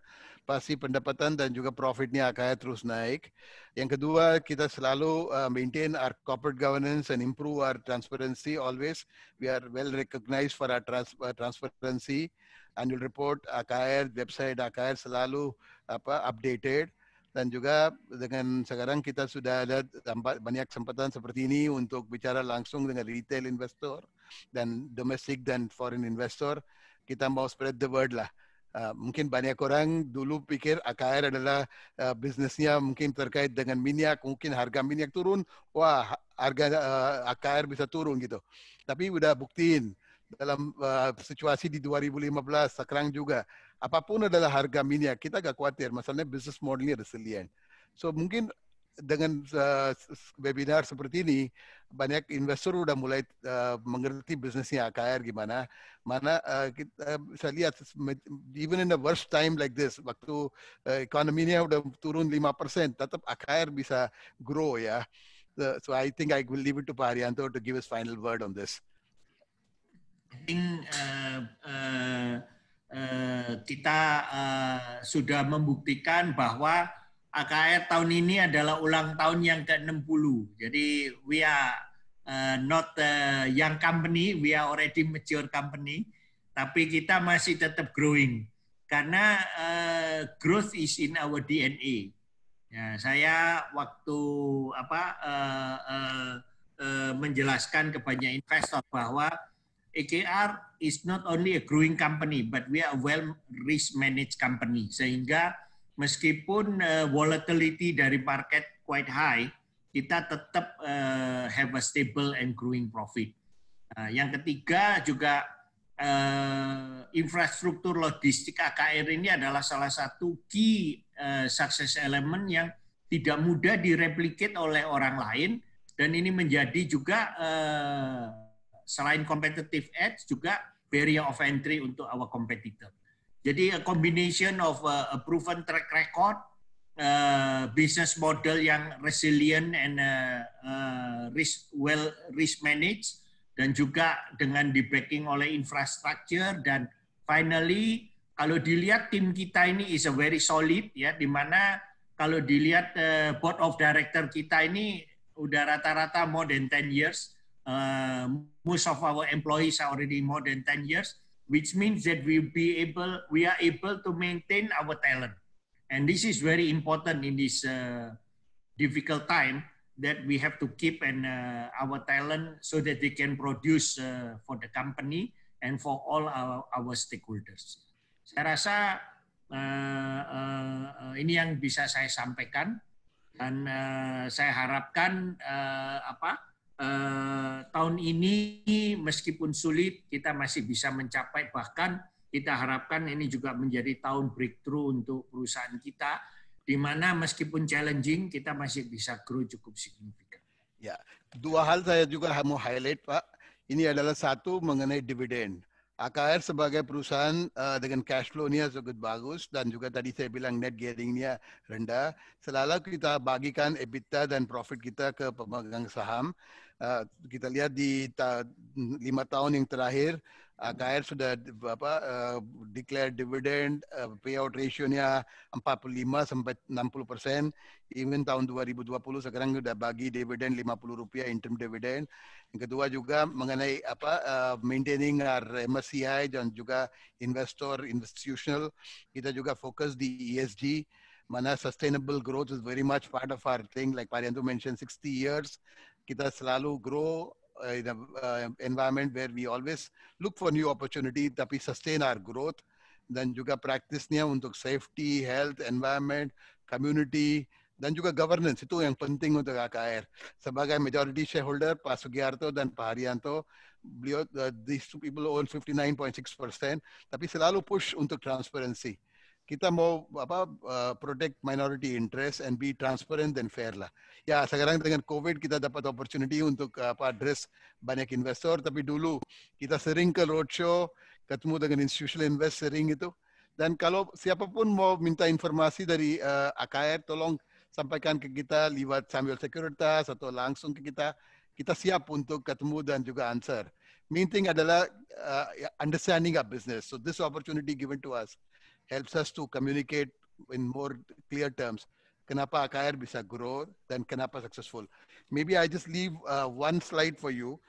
pasti pendapatan dan juga profitnya akan terus naik. Yang kedua, kita selalu uh, maintain our corporate governance and improve our transparency always. We are well recognized for our trans uh, transparency. Annual report AKR, website AKR selalu apa updated dan juga dengan sekarang kita sudah ada banyak kesempatan seperti ini untuk bicara langsung dengan retail investor dan domestic dan foreign investor. Kita mau spread the word lah. Uh, mungkin banyak orang dulu pikir AKR adalah uh, bisnisnya mungkin terkait dengan minyak, mungkin harga minyak turun, wah harga uh, eh, AKR bisa turun gitu. Tapi udah buktiin dalam uh, situasi di 2015 sekarang juga apapun adalah harga minyak kita gak khawatir masalahnya bisnis modelnya resilient. So mungkin dengan uh, webinar seperti ini banyak investor udah mulai uh, mengerti bisnisnya AKR gimana. Mana uh, eh, kita bisa lihat even in the worst time like this waktu uh, ekonominya udah turun 5% tetap AKR bisa grow ya. So, so I think I will leave it to Pak Parianto to give his final word on this. I think uh, uh, uh, kita uh, sudah membuktikan bahwa AKR tahun ini adalah ulang tahun yang ke-60. Jadi we are uh, not a young company, we are already mature company, tapi kita masih tetap growing. Karena uh, growth is in our DNA. Ya, saya waktu apa uh, uh, uh, menjelaskan ke banyak investor bahwa EKR is not only a growing company, but we are a well risk managed company. Sehingga meskipun uh, volatility dari market quite high, kita tetap uh, eh, have a stable and growing profit. Uh, yang ketiga juga uh, infrastruktur logistik AKR ini adalah salah satu key uh, success element yang tidak mudah direplikate oleh orang lain dan ini menjadi juga uh, selain competitive edge juga barrier of entry untuk our competitor. Jadi a combination of a, proven track record, uh, business model yang resilient and uh, uh, risk well risk managed, dan juga dengan di backing oleh infrastructure dan finally kalau dilihat tim kita ini is a very solid ya di mana kalau dilihat uh, board of director kita ini udah rata-rata more than 10 years uh, most of our employees are already more than 10 years which means that we be able we are able to maintain our talent and this is very important in this uh, difficult time that we have to keep and uh, our talent so that they can produce uh, for the company and for all our, our stakeholders. Saya rasa uh, uh, uh ini yang bisa saya sampaikan dan uh, saya harapkan uh, apa eh, tahun ini meskipun sulit kita masih bisa mencapai bahkan kita harapkan ini juga menjadi tahun breakthrough untuk perusahaan kita di mana meskipun challenging kita masih bisa grow cukup signifikan. Ya, dua hal saya juga mau highlight Pak. Ini adalah satu mengenai dividen. AKR sebagai perusahaan uh, dengan cash flow-nya cukup bagus dan juga tadi saya bilang net gearing-nya rendah. Selalu kita bagikan EBITDA dan profit kita ke pemegang saham. Uh, kita lihat di ta lima tahun yang terakhir KR sudah apa uh, declare dividend uh, payout ratio-nya 45 sampai 60 persen. Even tahun 2020 sekarang sudah bagi dividend 50 rupiah interim dividend. Yang kedua juga mengenai apa uh, maintaining our MSCI dan juga investor institutional. Kita juga fokus di ESG mana sustainable growth is very much part of our thing. Like pak Yanto mentioned, 60 years kita selalu grow Uh, in an uh, environment where we always look for new opportunity that we sustain our growth then you juga practice untuk safety, health, environment, community, dan juga governance. Itu yang penting untuk KKR. Sebagai majority shareholder, Pak Sugiarto dan Pak Haryanto, beliau, uh, these two people own 59.6%, tapi selalu push untuk transparency. kita mau apa uh, protect minority interest and be transparent and fair lah. Ya sekarang dengan COVID kita dapat opportunity untuk uh, apa address banyak investor tapi dulu kita sering ke roadshow ketemu dengan institutional investor sering itu dan kalau siapapun mau minta informasi dari uh, eh, AKR tolong sampaikan ke kita lewat Samuel sekuritas atau langsung ke kita kita siap untuk ketemu dan juga answer. Main thing adalah uh, understanding our business. So this opportunity given to us helps us to communicate in more clear terms. Kenapa Akair bisa grow dan kenapa successful. Maybe I just leave uh, one slide for you.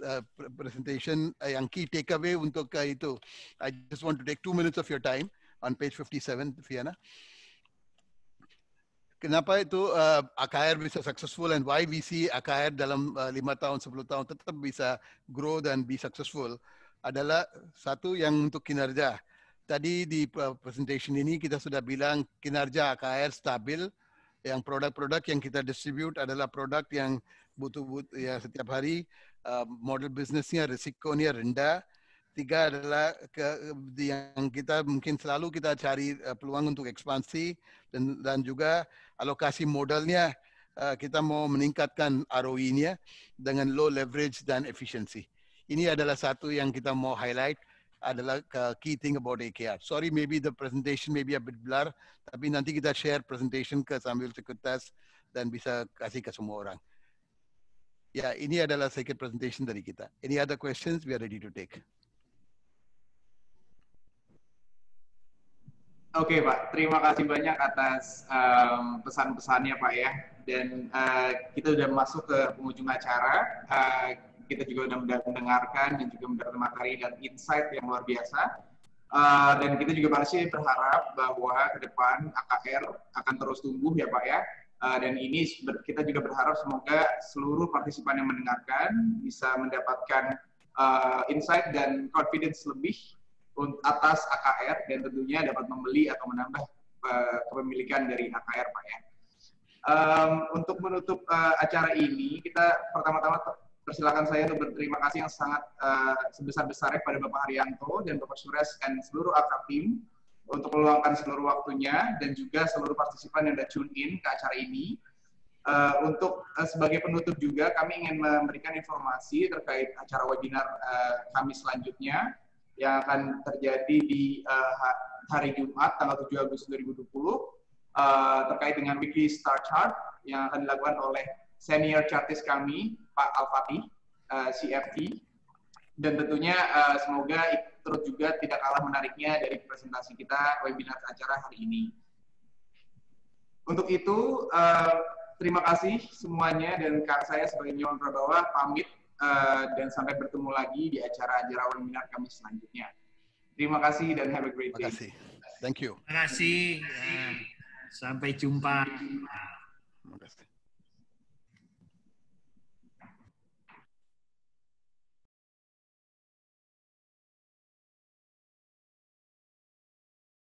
Uh, presentation uh, yang key takeaway untuk uh, itu. I just want to take two minutes of your time on page 57, Fiona. Kenapa itu uh, Akair bisa successful and why we see Akair dalam uh, lima tahun, sepuluh tahun tetap bisa grow dan be successful adalah satu yang untuk kinerja Tadi di eh, presentation ini kita sudah bilang kinerja AKR stabil. Yang produk-produk yang kita distribute adalah produk yang butuh, butuh ya setiap hari uh, model bisnisnya risikonya rendah. Tiga adalah ke, yang kita mungkin selalu kita cari uh, peluang untuk ekspansi dan, dan juga alokasi modalnya uh, kita mau meningkatkan ROI-nya dengan low leverage dan efisiensi. Ini adalah satu yang kita mau highlight adalah key thing about AKR. Sorry, maybe the presentation maybe a bit blur, tapi nanti kita share presentation ke sambil sekretaris dan bisa kasih ke semua orang. Ya, ini adalah second presentation dari kita. Any other questions? We are ready to take. Oke okay, Pak, terima kasih banyak atas um, pesan-pesannya Pak ya. Dan uh, kita sudah masuk ke penghujung acara. Uh, kita juga sudah mendengarkan dan juga mendapat materi dan insight yang luar biasa. Uh, dan kita juga masih berharap bahwa ke depan AKR akan terus tumbuh ya Pak ya. Uh, dan ini kita juga berharap semoga seluruh partisipan yang mendengarkan bisa mendapatkan uh, insight dan confidence lebih atas AKR dan tentunya dapat membeli atau menambah uh, kepemilikan dari AKR Pak ya. Um, untuk menutup uh, acara ini, kita pertama-tama persilakan saya untuk berterima kasih yang sangat uh, sebesar-besarnya kepada Bapak Haryanto dan Bapak Sures dan seluruh akrab tim untuk meluangkan seluruh waktunya dan juga seluruh partisipan yang sudah tune in ke acara ini. Uh, untuk uh, sebagai penutup juga kami ingin memberikan informasi terkait acara webinar uh, kami selanjutnya yang akan terjadi di uh, hari Jumat tanggal 7 Agustus 2020 uh, terkait dengan weekly star chart yang akan dilakukan oleh senior chartist kami Pak Al-Fatih, uh, eh, CFT. Dan tentunya uh, semoga terus juga tidak kalah menariknya dari presentasi kita webinar acara hari ini. Untuk itu, uh, terima kasih semuanya dan kak saya sebagai Nyoman Prabawa pamit uh, dan sampai bertemu lagi di acara acara webinar kami selanjutnya. Terima kasih dan have a great day. Terima kasih. Thank you. Terima kasih. Sampai jumpa. Terima kasih.